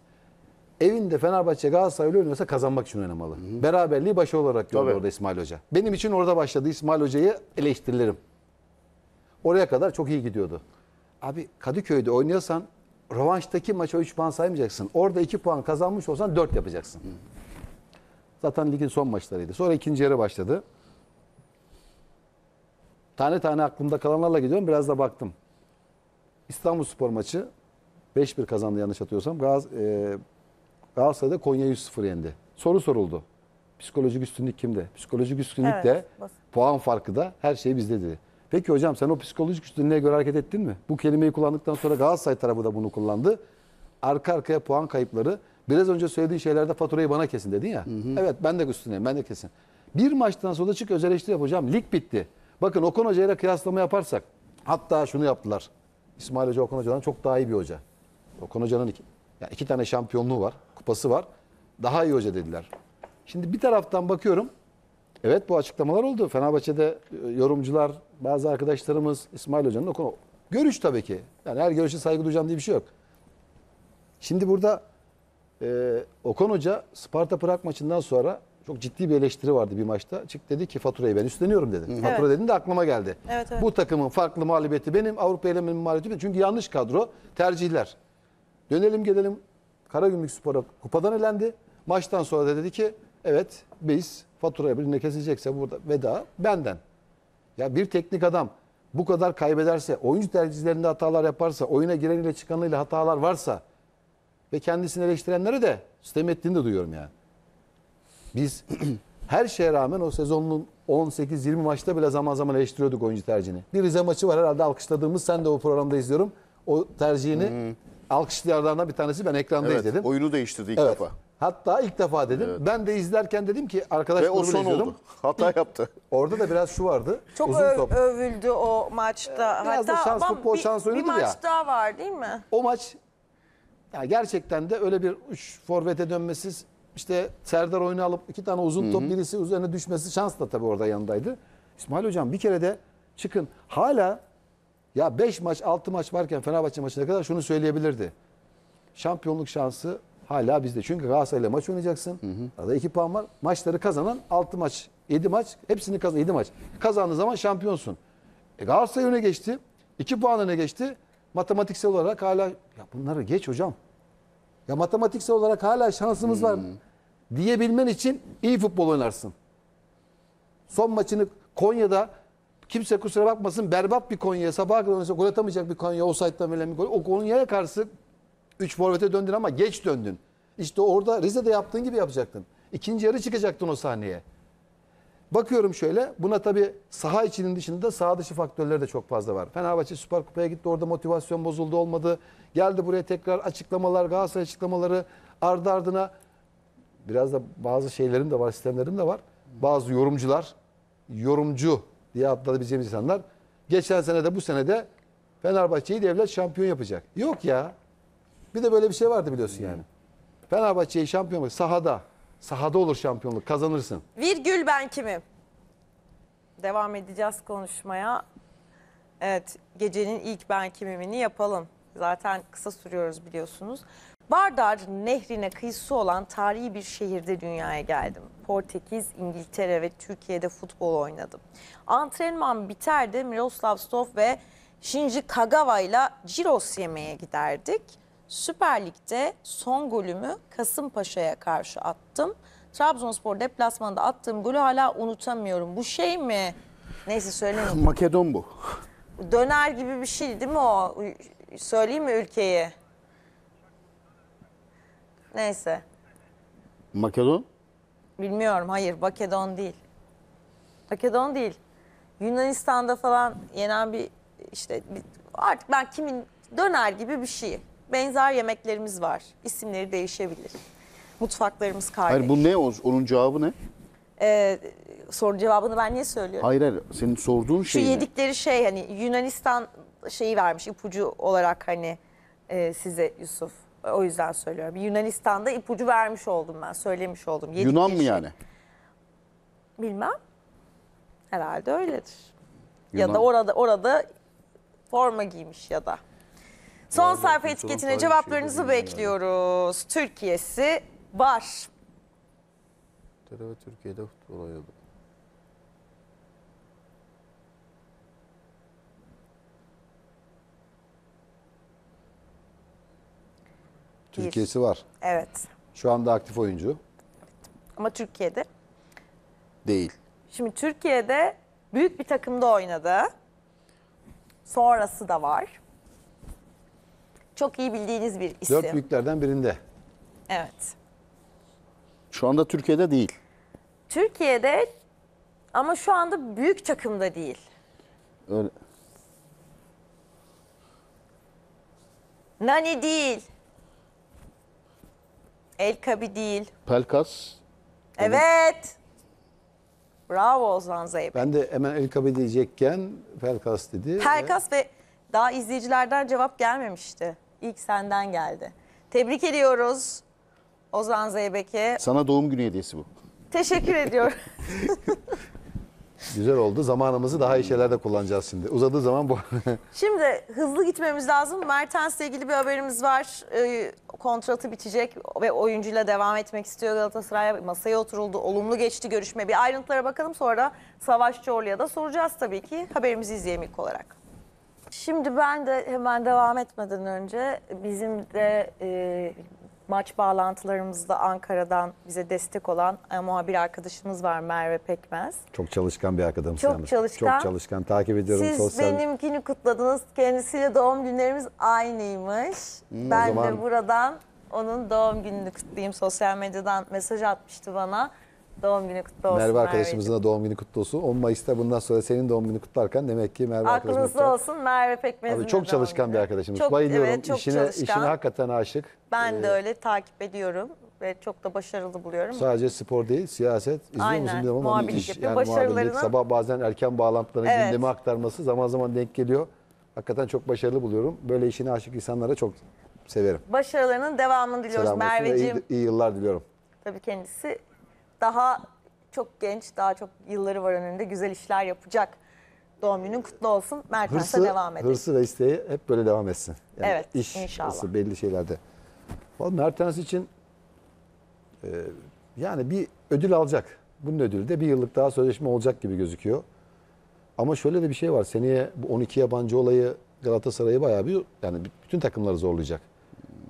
Evinde Fenerbahçe Galatasaray'la oynuyorsa kazanmak için oynamalı. Hı hı. Beraberliği başı olarak görüyor orada İsmail Hoca. Benim için orada başladı İsmail Hoca'yı eleştirilerim. Oraya kadar çok iyi gidiyordu. Abi Kadıköy'de oynuyorsan rövanştaki maça 3 puan saymayacaksın. Orada 2 puan kazanmış olsan 4 yapacaksın. Hı. Zaten ligin son maçlarıydı. Sonra ikinci yarı başladı. Tane tane aklımda kalanlarla gidiyorum. Biraz da baktım. İstanbul Spor maçı 5-1 kazandı yanlış hatırlıyorsam. Gaz, e, Galatasaray'da Konya 1-0 yendi. Soru soruldu. Psikolojik üstünlük kimde? Psikolojik üstünlük evet, de basit. puan farkı da her şey bizde dedi. Peki hocam sen o psikolojik üstünlüğe göre hareket ettin mi? Bu kelimeyi kullandıktan sonra Galatasaray tarafı da bunu kullandı. Arka arkaya puan kayıpları. Biraz önce söylediğin şeylerde faturayı bana kesin dedin ya. Hı hı. Evet ben de üstüneyim ben de kesin. Bir maçtan sonra çık özel eleştiri yapacağım. Lig bitti. Bakın Okan Hoca ile kıyaslama yaparsak hatta şunu yaptılar. İsmail Hoca Okan Hoca'dan çok daha iyi bir hoca. Okan Hoca'nın iki, yani iki tane şampiyonluğu var, kupası var. Daha iyi hoca dediler. Şimdi bir taraftan bakıyorum. Evet bu açıklamalar oldu. Fenerbahçe'de e, yorumcular, bazı arkadaşlarımız İsmail Hoca'nın o Görüş tabii ki. Yani her görüşe saygı duyacağım diye bir şey yok. Şimdi burada e, Okan Hoca Sparta Prag maçından sonra çok ciddi bir eleştiri vardı bir maçta. Çık dedi ki faturayı ben üstleniyorum dedi. Hı. Fatura evet. de aklıma geldi. Evet, evet. Bu takımın farklı mağlubiyeti benim, Avrupa elemenin mağlubiyeti benim. Çünkü yanlış kadro, tercihler. Dönelim gelelim Karagümrük Spor'a kupadan elendi. Maçtan sonra da dedi ki evet biz faturayı birine kesilecekse burada veda benden. Ya bir teknik adam bu kadar kaybederse, oyuncu tercihlerinde hatalar yaparsa, oyuna giren gireniyle çıkanıyla hatalar varsa ve kendisini eleştirenleri de sistem ettiğini de duyuyorum yani. Biz [clears throat] her şeye rağmen o sezonun 18-20 maçta bile zaman zaman eleştiriyorduk oyuncu tercihini. Bir Rize maçı var herhalde alkışladığımız. Sen de o programda izliyorum. O tercihini hmm. alkışlayanlardan bir tanesi ben ekranda evet, izledim. Oyunu değiştirdi ilk evet. defa. Hatta ilk defa dedim. Evet. Ben de izlerken dedim ki arkadaş Ve o son oldu. [laughs] Hata yaptı. Orada da biraz şu vardı. Çok uzun top. övüldü o maçta. Ee, biraz Hatta da şans futbol bir, şans Bir maç ya. daha var değil mi? O maç yani gerçekten de öyle bir üç forvete dönmesiz işte Serdar oyunu alıp iki tane uzun Hı -hı. top birisi üzerine düşmesi şans da tabii orada yanındaydı. İsmail Hocam bir kere de çıkın. Hala ya 5 maç 6 maç varken Fenerbahçe maçına kadar şunu söyleyebilirdi. Şampiyonluk şansı hala bizde. Çünkü Galatasaray'la maç oynayacaksın. Hı hı. Arada 2 puan var. Maçları kazanan 6 maç, 7 maç, hepsini kazan 7 maç. Kazandığın zaman şampiyonsun. E Galatasaray öne geçti. 2 puan öne geçti. Matematiksel olarak hala ya bunları geç hocam. Ya matematiksel olarak hala şansımız hı. var diyebilmen için iyi futbol oynarsın. Son maçını Konya'da kimse kusura bakmasın berbat bir Konya, Sabah kadar oynasa gol atamayacak bir Konya, o sayıdan verilen bir gol. O Konya'ya karşı 3 forvete döndün ama geç döndün. İşte orada Rize'de yaptığın gibi yapacaktın. İkinci yarı çıkacaktın o sahneye. Bakıyorum şöyle buna tabi saha içinin dışında saha dışı faktörler de çok fazla var. Fenerbahçe Süper Kupa'ya gitti orada motivasyon bozuldu olmadı. Geldi buraya tekrar açıklamalar Galatasaray açıklamaları ardı ardına biraz da bazı şeylerim de var, sistemlerim de var. Bazı yorumcular, yorumcu diye adlanabileceğimiz insanlar geçen sene de bu sene de Fenerbahçe'yi devlet şampiyon yapacak. Yok ya. Bir de böyle bir şey vardı biliyorsun yani. Fenerbahçe'yi şampiyon sahada. Sahada olur şampiyonluk kazanırsın. Virgül ben kimim? Devam edeceğiz konuşmaya. Evet gecenin ilk ben kimimini yapalım. Zaten kısa sürüyoruz biliyorsunuz. Bardar nehrine kıyısı olan tarihi bir şehirde dünyaya geldim. Portekiz, İngiltere ve Türkiye'de futbol oynadım. Antrenman biterdi Miroslav Stoff ve Shinji Kagawa ile Ciros yemeğe giderdik. Süper Lig'de son golümü Kasımpaşa'ya karşı attım. Trabzonspor deplasmanında attığım golü hala unutamıyorum. Bu şey mi? Neyse söylemeyeyim. Makedon bu. Döner gibi bir şey değil mi o? Söyleyeyim mi ülkeyi? Neyse. Makedon? Bilmiyorum. Hayır. Makedon değil. Makedon değil. Yunanistan'da falan yenen bir işte bir, artık ben kimin döner gibi bir şey. Benzer yemeklerimiz var. İsimleri değişebilir. Mutfaklarımız kardeş. Hayır bu ne? Onun cevabı ne? Ee, soru cevabını ben niye söylüyorum? Hayır hayır senin sorduğun şey Şu ne? yedikleri şey hani Yunanistan şeyi vermiş ipucu olarak hani e, size Yusuf. O yüzden söylüyorum. Yunanistan'da ipucu vermiş oldum ben. Söylemiş oldum. Yedi Yunan mı kişi. yani? Bilmem. Herhalde öyledir. Yunan. Ya da orada orada forma giymiş ya da. Son Vallahi sayfa etiketine sadece şey cevaplarınızı yani. bekliyoruz. Türkiye'si var. Türkiye'de futbol oynadı. Türkiye'si var. Evet. Şu anda aktif oyuncu. Ama Türkiye'de. Değil. Şimdi Türkiye'de büyük bir takımda oynadı. Sonrası da var. Çok iyi bildiğiniz bir isim. Dört büyüklerden birinde. Evet. Şu anda Türkiye'de değil. Türkiye'de ama şu anda büyük takımda değil. Öyle. Nani değil. El kabi değil. Pelkas. Evet. Bravo Ozan Zeybek. Ben de hemen el kabi diyecekken Pelkas dedi. Pelkas ve daha izleyicilerden cevap gelmemişti. İlk senden geldi. Tebrik ediyoruz Ozan Zeybek'e. Sana doğum günü hediyesi bu. Teşekkür ediyorum. [laughs] [laughs] Güzel oldu. Zamanımızı daha iyi şeylerde kullanacağız şimdi. Uzadığı zaman bu. Şimdi hızlı gitmemiz lazım. Mertens'le ilgili bir haberimiz var. Ee, kontratı bitecek ve oyuncuyla devam etmek istiyor Galatasaray'a Masaya oturuldu, olumlu geçti görüşme. Bir ayrıntılara bakalım sonra Savaş Çorlu'ya da soracağız tabii ki. Haberimizi izleyelim ilk olarak. Şimdi ben de hemen devam etmeden önce bizim de e, maç bağlantılarımızda Ankara'dan bize destek olan e, muhabir arkadaşımız var Merve Pekmez. Çok çalışkan bir arkadaşımız. Çok yalnız. çalışkan. Çok çalışkan. Takip ediyorum Siz sosyal. benimkini kutladınız. Kendisiyle doğum günlerimiz aynıymış. Hmm, ben zaman... de buradan onun doğum gününü kutlayayım. Sosyal medyadan mesaj atmıştı bana. Doğum günü kutlu olsun. Merve arkadaşımızın da doğum günü kutlu olsun. 10 Mayıs'ta bundan sonra senin doğum günü kutlarken demek ki Merve Aklınızda arkadaşımız da- olsun Merve Pekmez'in çok çalışkan günü. bir arkadaşımız. Çok- Bayılıyorum. evet, çok işine, çalışkan. İşine hakikaten aşık. Ben de ee, öyle takip ediyorum ve çok da başarılı buluyorum. Sadece spor değil, siyaset. İzliyor Aynen, musun muhabirlik yapıyor. yani muhabirlik, Başarılarını- sabah bazen erken bağlantıların Evet. gündeme aktarması zaman zaman denk geliyor. Hakikaten çok başarılı buluyorum. Böyle işine aşık insanlara çok severim. Başarılarının devamını diliyoruz olsun ve Merveciğim. iyi yıllar diliyorum. Tabii kendisi daha çok genç, daha çok yılları var önünde güzel işler yapacak. Doğum günün kutlu olsun. Mertens'e devam edelim. Hırsı ve isteği hep böyle devam etsin. Yani evet iş, inşallah. Hırsı, belli şeylerde. Vallahi Mertens için e, yani bir ödül alacak. Bunun ödülü de bir yıllık daha sözleşme olacak gibi gözüküyor. Ama şöyle de bir şey var. Seneye bu 12 yabancı olayı Galatasaray'ı bayağı bir yani bütün takımları zorlayacak.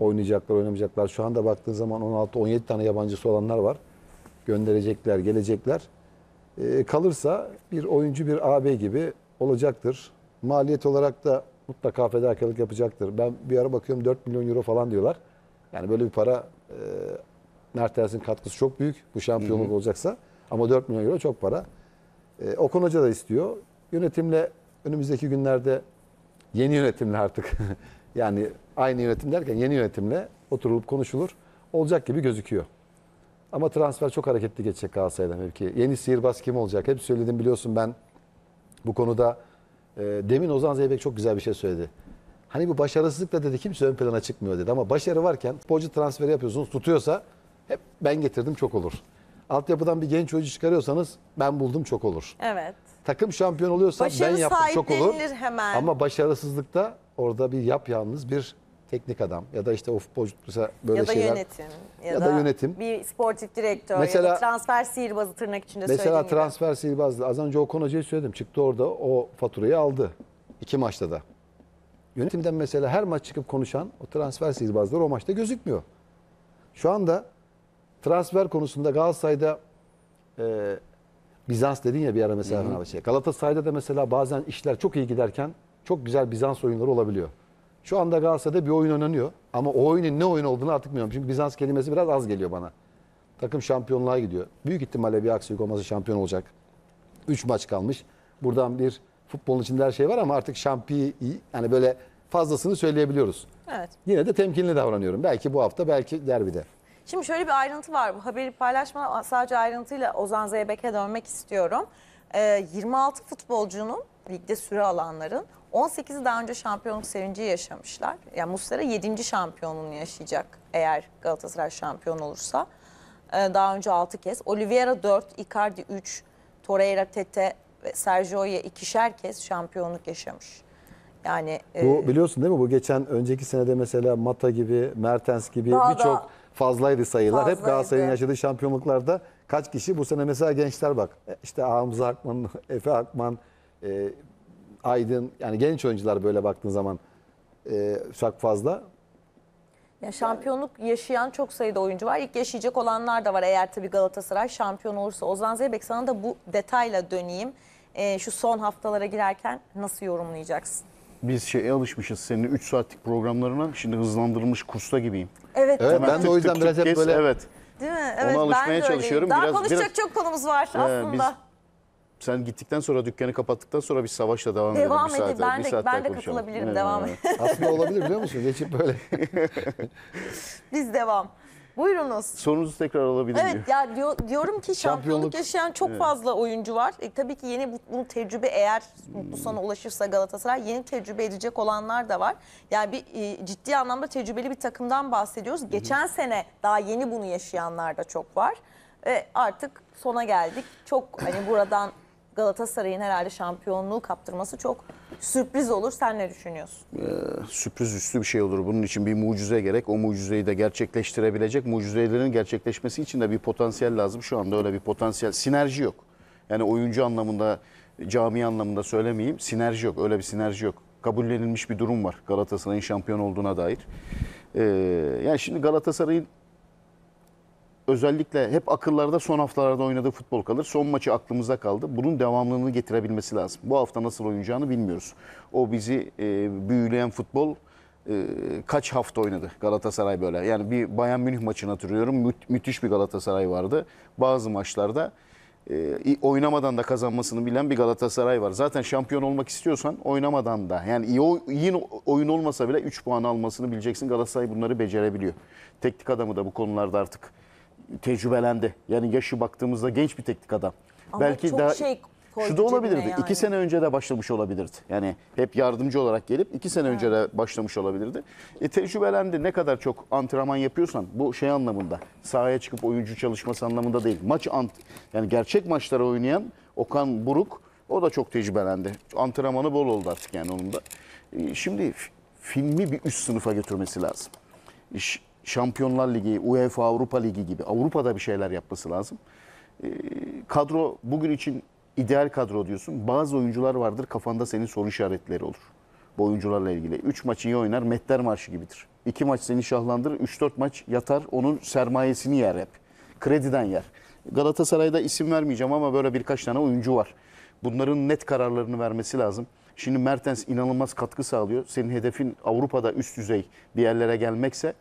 Oynayacaklar, oynamayacaklar. Şu anda baktığın zaman 16-17 tane yabancısı olanlar var gönderecekler, gelecekler. Ee, kalırsa bir oyuncu bir AB gibi olacaktır. Maliyet olarak da mutlaka fedakarlık yapacaktır. Ben bir ara bakıyorum 4 milyon euro falan diyorlar. Yani böyle bir para e, Mertens'in katkısı çok büyük bu şampiyonluk hı hı. olacaksa. Ama 4 milyon euro çok para. E, Hoca da istiyor. Yönetimle önümüzdeki günlerde yeni yönetimle artık [laughs] yani aynı yönetim derken yeni yönetimle oturulup konuşulur. Olacak gibi gözüküyor. Ama transfer çok hareketli geçecek Galatasaray'da mevki. Yeni sihirbaz kim olacak? Hep söyledim biliyorsun ben bu konuda. E, demin Ozan Zeybek çok güzel bir şey söyledi. Hani bu başarısızlıkla dedi kimse ön plana çıkmıyor dedi. Ama başarı varken futbolcu transferi yapıyorsunuz tutuyorsa hep ben getirdim çok olur. Altyapıdan bir genç oyuncu çıkarıyorsanız ben buldum çok olur. Evet. Takım şampiyon oluyorsa Başarı ben yaptım çok olur. hemen. Ama başarısızlıkta orada bir yap yalnız bir teknik adam ya da işte o futbolcu böyle şeyler. ya da şeyler. Yönetim, ya, ya da, da yönetim. Bir sportif direktör mesela, ya da transfer sihirbazı tırnak içinde Mesela transfer sihirbazı az önce Okan Hoca'ya söyledim. Çıktı orada o faturayı aldı. iki maçta da. Yönetimden mesela her maç çıkıp konuşan o transfer sihirbazları o maçta gözükmüyor. Şu anda transfer konusunda Galatasaray'da e, Bizans dedin ya bir ara mesela Fenerbahçe. Galatasaray'da da mesela bazen işler çok iyi giderken çok güzel Bizans oyunları olabiliyor. Şu anda Galatasaray'da bir oyun oynanıyor. Ama o oyunun ne oyun olduğunu artık bilmiyorum. Çünkü Bizans kelimesi biraz az geliyor bana. Takım şampiyonluğa gidiyor. Büyük ihtimalle bir aksilik olması şampiyon olacak. 3 maç kalmış. Buradan bir futbolun içinde her şey var ama artık şampiyi yani böyle fazlasını söyleyebiliyoruz. Evet. Yine de temkinli davranıyorum. Belki bu hafta belki derbide. Şimdi şöyle bir ayrıntı var. Bu haberi paylaşma sadece ayrıntıyla Ozan Zeybek'e dönmek istiyorum. Ee, 26 futbolcunun ligde süre alanların 18'i daha önce şampiyonluk sevinci yaşamışlar. Yani Muslera 7. şampiyonluğunu yaşayacak eğer Galatasaray şampiyon olursa. Ee, daha önce 6 kez. Oliveira 4, Icardi 3, Torreira, Tete ve Sergio'ya ikişer kez şampiyonluk yaşamış. Yani e, Bu e, biliyorsun değil mi? Bu geçen önceki senede mesela Mata gibi, Mertens gibi birçok fazlaydı sayılar. Hep Galatasaray'ın yaşadığı şampiyonluklarda kaç kişi? Bu sene mesela gençler bak. E, işte Hamza Akman, [laughs] Efe Akman, e, Aydın yani genç oyuncular böyle baktığın zaman e, çok fazla. Ya şampiyonluk yaşayan çok sayıda oyuncu var. İlk yaşayacak olanlar da var eğer tabii Galatasaray şampiyon olursa. Ozan Zeybek sana da bu detayla döneyim. E, şu son haftalara girerken nasıl yorumlayacaksın? Biz şeye alışmışız senin 3 saatlik programlarına. Şimdi hızlandırılmış kursta gibiyim. Evet. evet ben de o yüzden biraz hep böyle. Evet. Değil mi? Evet, Ona alışmaya ben de çalışıyorum. Öyleyim. Daha biraz, konuşacak biraz, çok konumuz var aslında. Biz sen gittikten sonra dükkanı kapattıktan sonra bir savaşla devam, devam edelim. Devam edin. Ben, de, ben de katılabilirim. devam evet. Aslında olabilir biliyor musun? Geçip böyle. [laughs] Biz devam. Buyurunuz. Sorunuzu tekrar alabilir miyim? Evet ya diyor, diyorum ki şampiyonluk yaşayan çok evet. fazla oyuncu var. E, tabii ki yeni bu, bunu tecrübe eğer mutlu sana ulaşırsa Galatasaray yeni tecrübe edecek olanlar da var. Yani bir e, ciddi anlamda tecrübeli bir takımdan bahsediyoruz. Hı -hı. Geçen sene daha yeni bunu yaşayanlar da çok var. Ve artık sona geldik. Çok hani buradan Galatasaray'ın herhalde şampiyonluğu kaptırması çok sürpriz olur. Sen ne düşünüyorsun? Ee, sürpriz üstü bir şey olur. Bunun için bir mucize gerek. O mucizeyi de gerçekleştirebilecek. Mucizelerin gerçekleşmesi için de bir potansiyel lazım. Şu anda öyle bir potansiyel. Sinerji yok. Yani oyuncu anlamında, cami anlamında söylemeyeyim. Sinerji yok. Öyle bir sinerji yok. Kabullenilmiş bir durum var Galatasaray'ın şampiyon olduğuna dair. Ee, yani şimdi Galatasaray'ın özellikle hep akıllarda son haftalarda oynadığı futbol kalır. Son maçı aklımızda kaldı. Bunun devamlılığını getirebilmesi lazım. Bu hafta nasıl oynayacağını bilmiyoruz. O bizi e, büyüleyen futbol e, kaç hafta oynadı Galatasaray böyle. Yani bir Bayern Münih maçını hatırlıyorum. Mü müthiş bir Galatasaray vardı. Bazı maçlarda e, oynamadan da kazanmasını bilen bir Galatasaray var. Zaten şampiyon olmak istiyorsan oynamadan da yani iyi, iyi oyun olmasa bile 3 puan almasını bileceksin. Galatasaray bunları becerebiliyor. Teknik adamı da bu konularda artık tecrübelendi. Yani yaşı baktığımızda genç bir teknik adam. Ama Belki çok daha şey şu da olabilirdi. Yani. İki sene önce de başlamış olabilirdi. Yani hep yardımcı olarak gelip iki sene önce de başlamış olabilirdi. E, tecrübelendi. Ne kadar çok antrenman yapıyorsan bu şey anlamında sahaya çıkıp oyuncu çalışması anlamında değil. Maç ant yani gerçek maçlara oynayan Okan Buruk o da çok tecrübelendi. Antrenmanı bol oldu artık yani onun da. E, şimdi filmi bir üst sınıfa götürmesi lazım. İş, Şampiyonlar Ligi, UEFA Avrupa Ligi gibi Avrupa'da bir şeyler yapması lazım. Ee, kadro bugün için ideal kadro diyorsun. Bazı oyuncular vardır kafanda senin soru işaretleri olur. Bu oyuncularla ilgili. 3 maç iyi oynar, Metler Marşı gibidir. 2 maç seni şahlandırır, 3-4 maç yatar, onun sermayesini yer hep. Krediden yer. Galatasaray'da isim vermeyeceğim ama böyle birkaç tane oyuncu var. Bunların net kararlarını vermesi lazım. Şimdi Mertens inanılmaz katkı sağlıyor. Senin hedefin Avrupa'da üst düzey bir yerlere gelmekse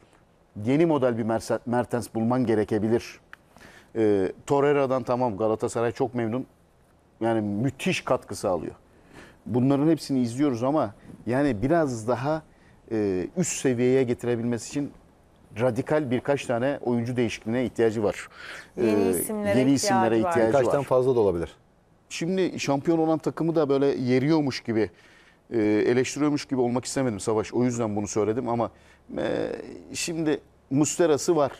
yeni model bir Mertens bulman gerekebilir. E, Torreira'dan tamam Galatasaray çok memnun. Yani müthiş katkı sağlıyor. Bunların hepsini izliyoruz ama yani biraz daha e, üst seviyeye getirebilmesi için radikal birkaç tane oyuncu değişikliğine ihtiyacı var. Ee, yeni isimlere, yeni isimlere ihtiyacı var. Birkaçtan fazla da olabilir. Şimdi şampiyon olan takımı da böyle yeriyormuş gibi, e, eleştiriyormuş gibi olmak istemedim Savaş. O yüzden bunu söyledim ama ee, şimdi Musterası var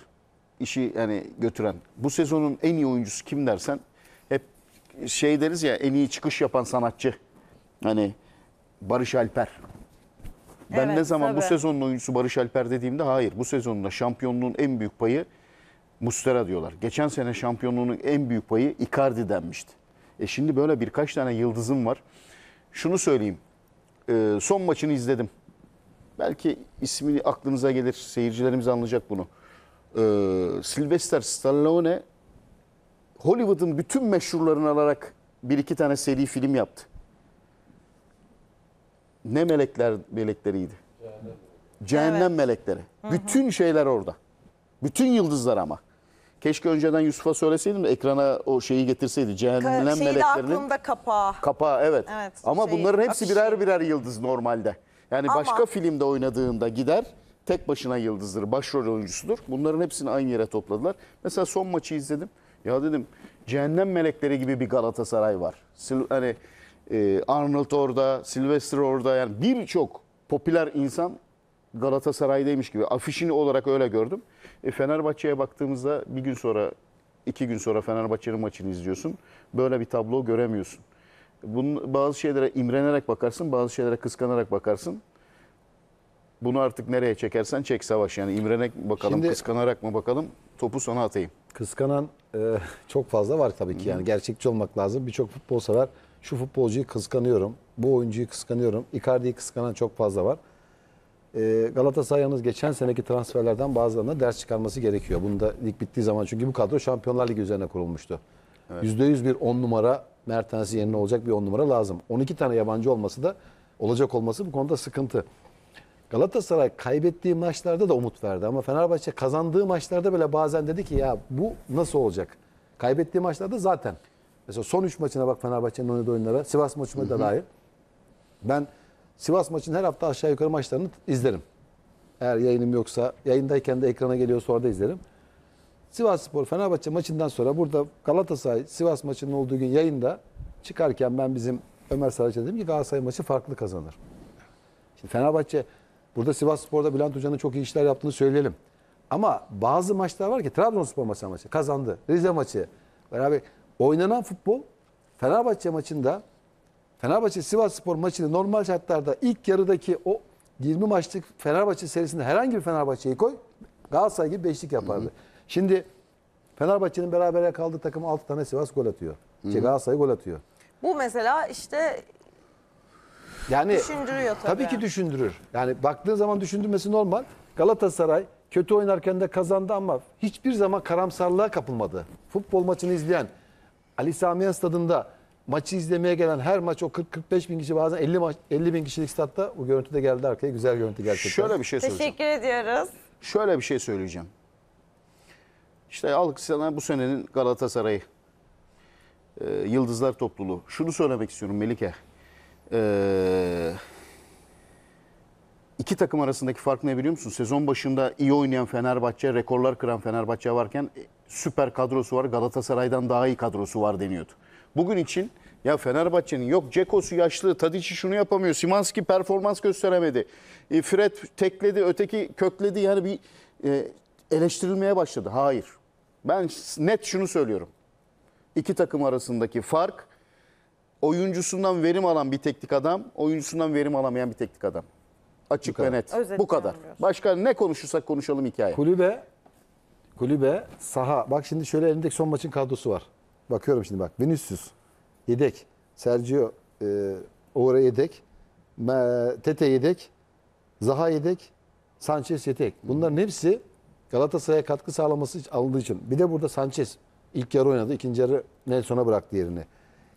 işi yani götüren. Bu sezonun en iyi oyuncusu kim dersen hep şey deriz ya en iyi çıkış yapan sanatçı. Hani Barış Alper. Ben Evet, ne zaman bu sezonun oyuncusu Barış Alper dediğimde hayır. Bu sezonunda şampiyonluğun en büyük payı Mustera diyorlar. Geçen sene şampiyonluğunun en büyük payı Icardi denmişti. E şimdi böyle birkaç tane yıldızım var. Şunu söyleyeyim. Ee, son maçını izledim. Belki ismini aklınıza gelir. Seyircilerimiz anlayacak bunu. Ee, Sylvester Stallone Hollywood'un bütün meşhurlarını alarak bir iki tane seri film yaptı. Ne melekler melekleriydi? Cehennem, evet. melekleri. Hı hı. Bütün şeyler orada. Bütün yıldızlar ama. Keşke önceden Yusuf'a söyleseydim de ekrana o şeyi getirseydi. Cehennem Ka- meleklerinin. aklımda kapağı. Kapağı evet. evet Ama şeyi, bunların hepsi akışı. birer birer yıldız normalde. Yani Ama... başka filmde oynadığında gider tek başına yıldızdır, başrol oyuncusudur. Bunların hepsini aynı yere topladılar. Mesela son maçı izledim. Ya dedim cehennem melekleri gibi bir Galatasaray var. Sil hani e, Arnold orada, Sylvester orada yani birçok popüler insan Galatasaray'daymış gibi. Afişini olarak öyle gördüm. E, Fenerbahçe'ye baktığımızda bir gün sonra, iki gün sonra Fenerbahçe'nin maçını izliyorsun. Böyle bir tablo göremiyorsun. Bunun, bazı şeylere imrenerek bakarsın, bazı şeylere kıskanarak bakarsın. Bunu artık nereye çekersen çek savaş. Yani imrenek bakalım, Şimdi- kıskanarak mı bakalım topu sona atayım. Kıskanan e, çok fazla var tabii ki yani gerçekçi olmak lazım. Birçok futbol sever şu futbolcuyu kıskanıyorum, bu oyuncuyu kıskanıyorum. Icardi'yi kıskanan çok fazla var. E, Galatasaray yalnız geçen seneki transferlerden bazılarına ders çıkarması gerekiyor. Bunda da lig bittiği zaman çünkü bu kadro Şampiyonlar Ligi üzerine kurulmuştu. %100 bir 10 numara Mertens'in yerine olacak bir 10 numara lazım. 12 tane yabancı olması da olacak olması bu konuda sıkıntı. Galatasaray kaybettiği maçlarda da umut verdi ama Fenerbahçe kazandığı maçlarda bile bazen dedi ki ya bu nasıl olacak? Kaybettiği maçlarda zaten. Mesela son 3 maçına bak Fenerbahçe'nin oynadığı oyunlara. Sivas maçına da dair. Ben Sivas maçının her hafta aşağı yukarı maçlarını izlerim. Eğer yayınım yoksa yayındayken de ekrana geliyor sonra da izlerim. Sivas Spor Fenerbahçe maçından sonra burada Galatasaray Sivas maçının olduğu gün yayında çıkarken ben bizim Ömer Saraç'a dedim ki Galatasaray maçı farklı kazanır. Şimdi Fenerbahçe burada Sivas Spor'da Bülent Hoca'nın çok iyi işler yaptığını söyleyelim. Ama bazı maçlar var ki Trabzonspor maçı maçı kazandı. Rize maçı. Beraber oynanan futbol Fenerbahçe maçında Fenerbahçe Sivas Spor maçını normal şartlarda ilk yarıdaki o 20 maçlık Fenerbahçe serisinde herhangi bir Fenerbahçe'yi koy Galatasaray gibi beşlik yapardı. Hı hı. Şimdi Fenerbahçe'nin berabere kaldığı takım 6 tane Sivas gol atıyor. Şey, Galatasaray gol atıyor. Bu mesela işte Yani Düşündürüyor tabii. ki düşündürür. Yani baktığın zaman düşündürmesi normal. Galatasaray kötü oynarken de kazandı ama hiçbir zaman karamsarlığa kapılmadı. Futbol maçını izleyen Ali Sami Yen stadında maçı izlemeye gelen her maç o 40-45 bin kişi bazen 50, maç, 50 bin kişilik statta o görüntü de geldi arkaya. Güzel görüntü gerçekten. Şöyle bir şey söyleyeceğim. teşekkür ediyoruz. Şöyle bir şey söyleyeceğim. İşte aldık sana bu senenin Galatasaray'ı. Ee, Yıldızlar topluluğu. Şunu söylemek istiyorum Melike. Ee, iki takım arasındaki fark ne biliyor musun? Sezon başında iyi oynayan Fenerbahçe, rekorlar kıran Fenerbahçe varken e, süper kadrosu var. Galatasaray'dan daha iyi kadrosu var deniyordu. Bugün için ya Fenerbahçe'nin yok Ceko'su yaşlı, Tadiç'i şunu yapamıyor. Simanski performans gösteremedi. E, Fred tekledi, öteki kökledi. Yani bir e, eleştirilmeye başladı. Hayır. Ben net şunu söylüyorum. İki takım arasındaki fark oyuncusundan verim alan bir teknik adam, oyuncusundan verim alamayan bir teknik adam. Açık ve net. Özetle Bu kadar. anlıyorsun. Başka ne konuşursak konuşalım hikaye. Kulübe kulübe saha. Bak şimdi şöyle elindeki son maçın kadrosu var. Bakıyorum şimdi bak. Vinicius yedek. Sergio e, Oğra yedek. Tete yedek. Zaha yedek. Sanchez yedek. Bunların hepsi Galatasaray'a katkı sağlaması aldığı için. Bir de burada Sanchez ilk yarı oynadı. ikinci yarı Nelson'a bıraktı yerini.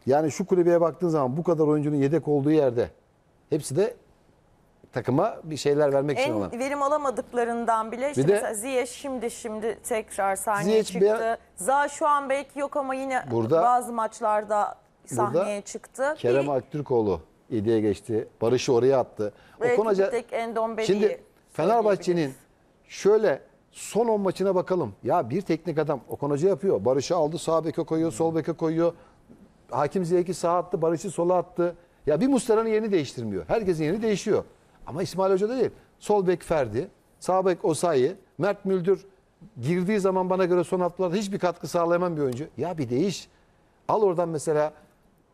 Yani şu kulübeye baktığın zaman bu kadar oyuncunun yedek olduğu yerde hepsi de takıma bir şeyler vermek en için olan. verim alamadıklarından bile işte Bir de- Ziyech şimdi şimdi tekrar sahneye Ziyech bir- çıktı. Za şu an belki yok ama yine Burada- bazı maçlarda sahneye Burada çıktı. Kerem Bir- Aktürkoğlu yediye geçti. Barış'ı oraya attı. belki bir tek Endombele'yi Şimdi Fenerbahçe'nin şöyle Son 10 maçına bakalım. Ya bir teknik adam Okan Hoca yapıyor. Barış'ı aldı sağ beke koyuyor, sol beke koyuyor. Hakim Ziyeki sağ attı, Barış'ı sola attı. Ya bir Mustera'nın yerini değiştirmiyor. Herkesin yeri değişiyor. Ama İsmail Hoca da değil. Sol bek Ferdi, sağ bek Osayi, Mert Müldür girdiği zaman bana göre son haftalarda hiçbir katkı sağlayamam bir oyuncu. Ya bir değiş. Al oradan mesela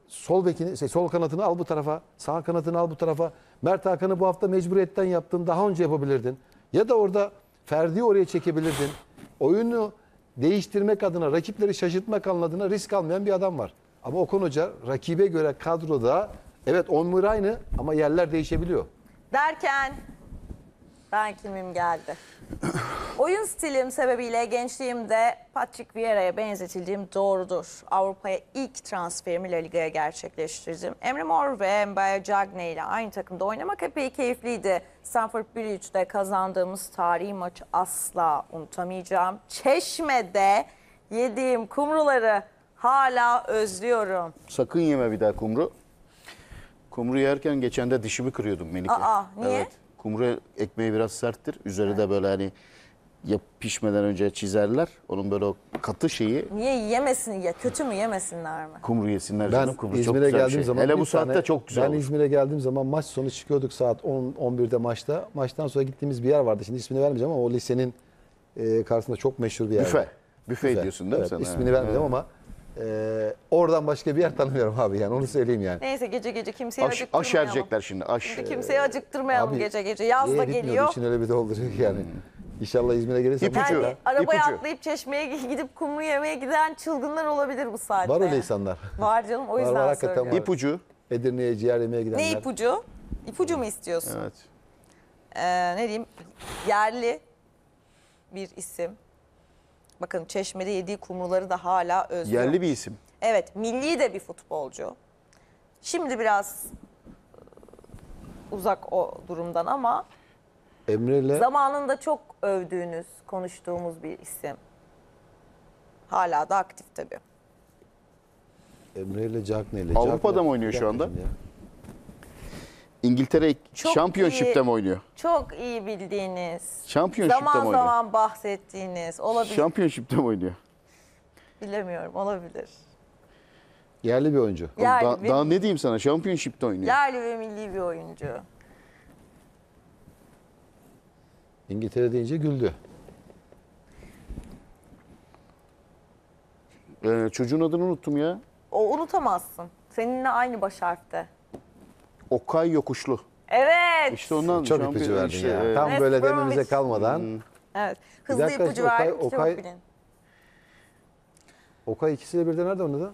sol bekini, şey, sol kanatını al bu tarafa, sağ kanatını al bu tarafa. Mert Hakan'ı bu hafta mecburiyetten yaptın, daha önce yapabilirdin. Ya da orada Ferdi oraya çekebilirdin. Oyunu değiştirmek adına, rakipleri şaşırtmak adına risk almayan bir adam var. Ama Okan Hoca rakibe göre kadroda evet 10 aynı ama yerler değişebiliyor. Derken ben kimim geldi. [clears throat] Oyun stilim sebebiyle gençliğimde Patrick Vieira'ya benzetildiğim doğrudur. Avrupa'ya ilk transferimi La Liga'ya gerçekleştirdim. Emre Mor ve Mbaye Cagney ile aynı takımda oynamak epey keyifliydi. Stanford Bridge'de kazandığımız tarihi maçı asla unutamayacağım. Çeşme'de yediğim kumruları hala özlüyorum. Sakın yeme bir daha kumru. Kumru yerken geçen de dişimi kırıyordum Melike. Aa, niye? Evet. Kumru ekmeği biraz serttir. Üzeri evet. de böyle hani ya pişmeden önce çizerler. Onun böyle o katı şeyi. Niye yemesin ya? Kötü mü yemesinler mi? Kumru yesinler. Ben canım. Kumru İzmir'e geldiğim şey. zaman hele bu saatte tane, çok güzel. Ben olur. İzmir'e geldiğim zaman maç sonu çıkıyorduk saat 10 11'de maçta. Maçtan sonra gittiğimiz bir yer vardı. Şimdi ismini vermeyeceğim ama o lisenin e, karşısında çok meşhur bir yer. Büfe. Büfe, Büfe. diyorsun değil mi evet, sen? İsmini vermeyeceğim ama ee, oradan başka bir yer tanımıyorum abi yani onu söyleyeyim yani. Neyse gece gece kimseye Aş, acıktırmayalım. aş yerecekler şimdi aş. Şimdi kimseyi acıktırmayalım Abi, gece gece. Yaz da geliyor. için öyle bir dolduruyor yani. Hmm. İnşallah İzmir'e gelirse İpucu. Yani İpucu. arabaya atlayıp çeşmeye gidip kumlu yemeye giden çılgınlar olabilir bu saatte. var öyle insanlar. Var canım o Var, yüzden var, hakikaten söylüyorum. var. İpucu. Edirne'ye ciğer yemeye gidenler. Ne ipucu? İpucu mu istiyorsun? Evet. Ee, ne diyeyim? Yerli bir isim. Bakın Çeşme'de yediği kumruları da hala özlüyor. Yerli bir isim. Evet milli de bir futbolcu. Şimdi biraz uzak o durumdan ama Emre'yle zamanında çok övdüğünüz, konuştuğumuz bir isim. Hala da aktif tabii. Emre'yle Cagney'le. Cagney- Avrupa'da mı oynuyor şu anda? ya. İngiltere Çok mi oynuyor? Çok iyi bildiğiniz, Championship'te mi oynuyor? zaman zaman bahsettiğiniz, olabilir, Championship'te mi oynuyor? bilemiyorum, olabilir. Yerli bir oyuncu. Yerli daha, bir- daha ne diyeyim sana? Championship'te oynuyor. Yerli ve milli bir oyuncu. İngiltere deyince güldü. Ee, çocuğun adını unuttum ya. O unutamazsın. Seninle aynı baş harfte. Okay yokuşlu. Evet. İşte ondan Çok ipucu verdin işte, ya. Tam hmm. Evet, böyle Brown dememize Beach. kalmadan. Evet. Hızlı ipucu Oktay- Okay. Okay. Okay ikisiyle birden nerede oynadı?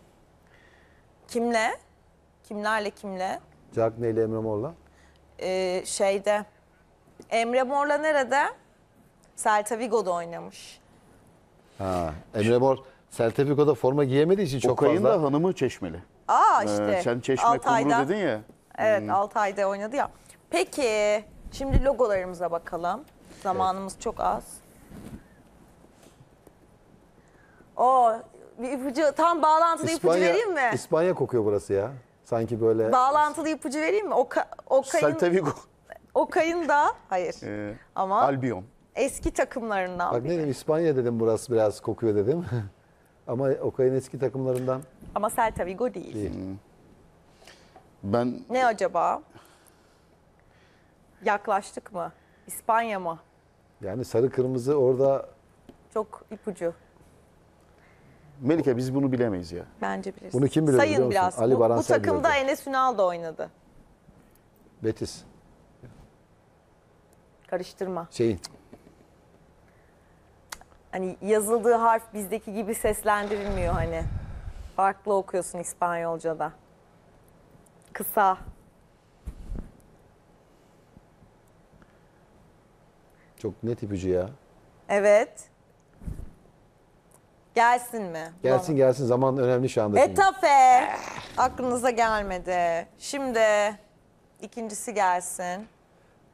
Kimle? Kimlerle kimle? Cagney ile Emre Mor'la. Ee, şeyde. Emre Mor'la nerede? Celta Vigo'da oynamış. Ha, Emre Mor Celta Vigo'da forma giyemediği için çok Okay'ın fazla. da hanımı Çeşmeli. Aa işte. Ee, sen Çeşme Kumru dedin ya. Evet hmm. 6 ayda oynadı ya. Peki şimdi logolarımıza bakalım. Zamanımız evet. çok az. O bir ipucu tam bağlantılı İspanya, ipucu vereyim mi? İspanya kokuyor burası ya. Sanki böyle. Bağlantılı ipucu vereyim mi? Oka, Okay'ın Celta Vigo. [laughs] Okay'ın da hayır. Ee, Ama Albion. Eski takımlarından. Bak ne dedim İspanya dedim burası biraz kokuyor dedim. [laughs] Ama Okay'ın eski takımlarından. Ama Celta Vigo değil. Değil. Hmm. Ben Ne acaba? Yaklaştık mı? İspanya mı? yani sarı kırmızı orada Çok ipucu. Melike biz bunu bilemeyiz ya. Bence bilirsin. Bunu kim biliyor Sayın biraz. Ali bu, Baran bu takımda biliyordu. Enes Ünal da oynadı. Betis Karıştırma. şeyin Hani yazıldığı harf bizdeki gibi seslendirilmiyor hani. Farklı okuyorsun İspanyolca'da. Kısa. Çok net ipucu ya. Evet. Gelsin mi? Gelsin gelsin zaman önemli şu anda. Etafe. Aklınıza gelmedi. Şimdi ikincisi gelsin.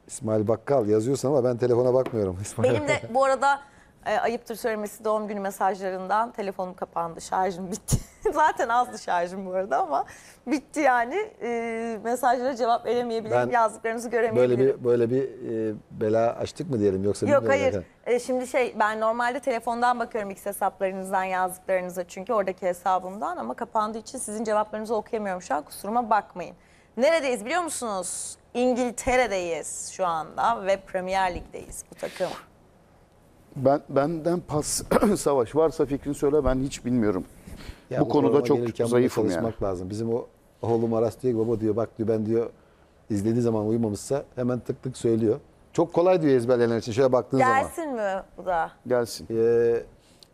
İsmail Bakkal yazıyorsun ama ben telefona bakmıyorum. [laughs] İsmail Benim de bu arada e, ayıptır söylemesi doğum günü mesajlarından telefonum kapandı, şarjım bitti. [laughs] Zaten azdı şarjım bu arada ama bitti yani. E, mesajlara cevap veremeyebilirim. Ben Yazdıklarınızı göremeyebilirim. Böyle bir böyle bir e, bela açtık mı diyelim yoksa Yok hayır. E, şimdi şey ben normalde telefondan bakıyorum X hesaplarınızdan yazdıklarınıza çünkü oradaki hesabımdan ama kapandığı için sizin cevaplarınızı okuyamıyorum şu an. Kusuruma bakmayın. Neredeyiz biliyor musunuz? İngiltere'deyiz şu anda ve Premier Lig'deyiz bu takım. Ben benden pas [clears throat] savaş varsa fikrini söyle ben hiç bilmiyorum. Ya bu, bu konuda çok zayıfım yani. lazım. Bizim o oğlum Aras diyor baba diyor bak diyor ben diyor izlediği zaman uyumamışsa hemen tık tık söylüyor. Çok kolay diyor ezberlenen için şöyle baktığın zaman. Gelsin mi bu da? Gelsin. Ee,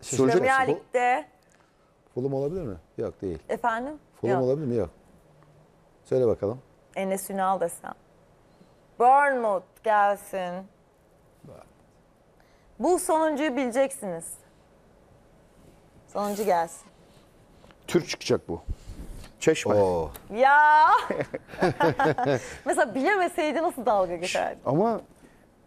şey, Soracak Premier mısın? Lig'de. Fulham olabilir mi? Yok değil. Efendim? Fulham olabilir mi? Yok. Söyle bakalım. Enes Ünal desem. Bournemouth gelsin. Bu sonuncuyu bileceksiniz. Sonuncu gelsin. Tür çıkacak bu. Çeşme. Oo. Ya. [laughs] Mesela bilemeseydi nasıl dalga geçerdi? Ama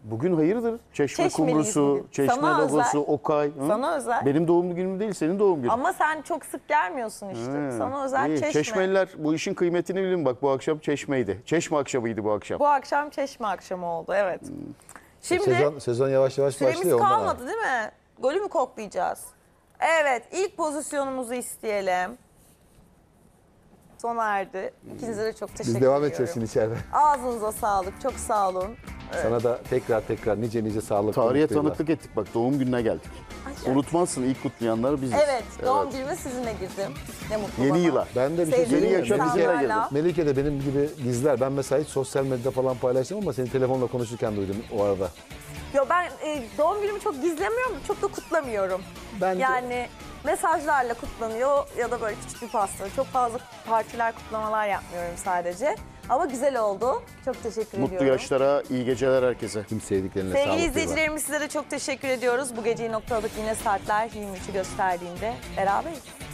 bugün hayırdır? Çeşme kumrusu, çeşme Sana logosu, okay. Hı? Sana özel. Benim doğum günüm değil, senin doğum günün. Ama sen çok sık gelmiyorsun işte. He, Sana özel iyi. çeşme. Çeşmeliler bu işin kıymetini bilin. Bak bu akşam çeşmeydi. Çeşme akşamıydı bu akşam. Bu akşam çeşme akşamı oldu evet. Hmm. Şimdi Sezon, sezon yavaş yavaş süremiz başlıyor. Süremiz kalmadı değil mi? Golü mü koklayacağız? Evet ilk pozisyonumuzu isteyelim. Sona erdi. İkinize de çok teşekkür ediyorum. Biz devam edeceğiz şimdi içeride. Ağzınıza sağlık. Çok sağ olun. Evet. Sana da tekrar tekrar nice nice sağlık. Tarihe tanıklık ettik bak doğum gününe geldik. Ay, Unutmazsın ilk kutlayanlar biziz. Evet doğum günüme sizinle girdim. Ne mutlu Yeni bana. yıla. Ben de bir şey Sevgili şey söyleyeyim. Melike, Melike de benim gibi gizler. Ben mesela hiç sosyal medyada falan paylaştım ama seni telefonla konuşurken duydum o arada. Yo ben e, doğum günümü çok gizlemiyorum, çok da kutlamıyorum. Ben de- yani mesajlarla kutlanıyor ya da böyle küçük bir pasta. Çok fazla partiler, kutlamalar yapmıyorum sadece. Ama güzel oldu. Çok teşekkür Mutlu ediyorum. yaşlara, iyi geceler herkese. Tüm sevdiklerine sağlık. Sevgili izleyicilerimiz size de çok teşekkür ediyoruz. Bu geceyi noktaladık yine saatler 23'ü gösterdiğinde beraberiz.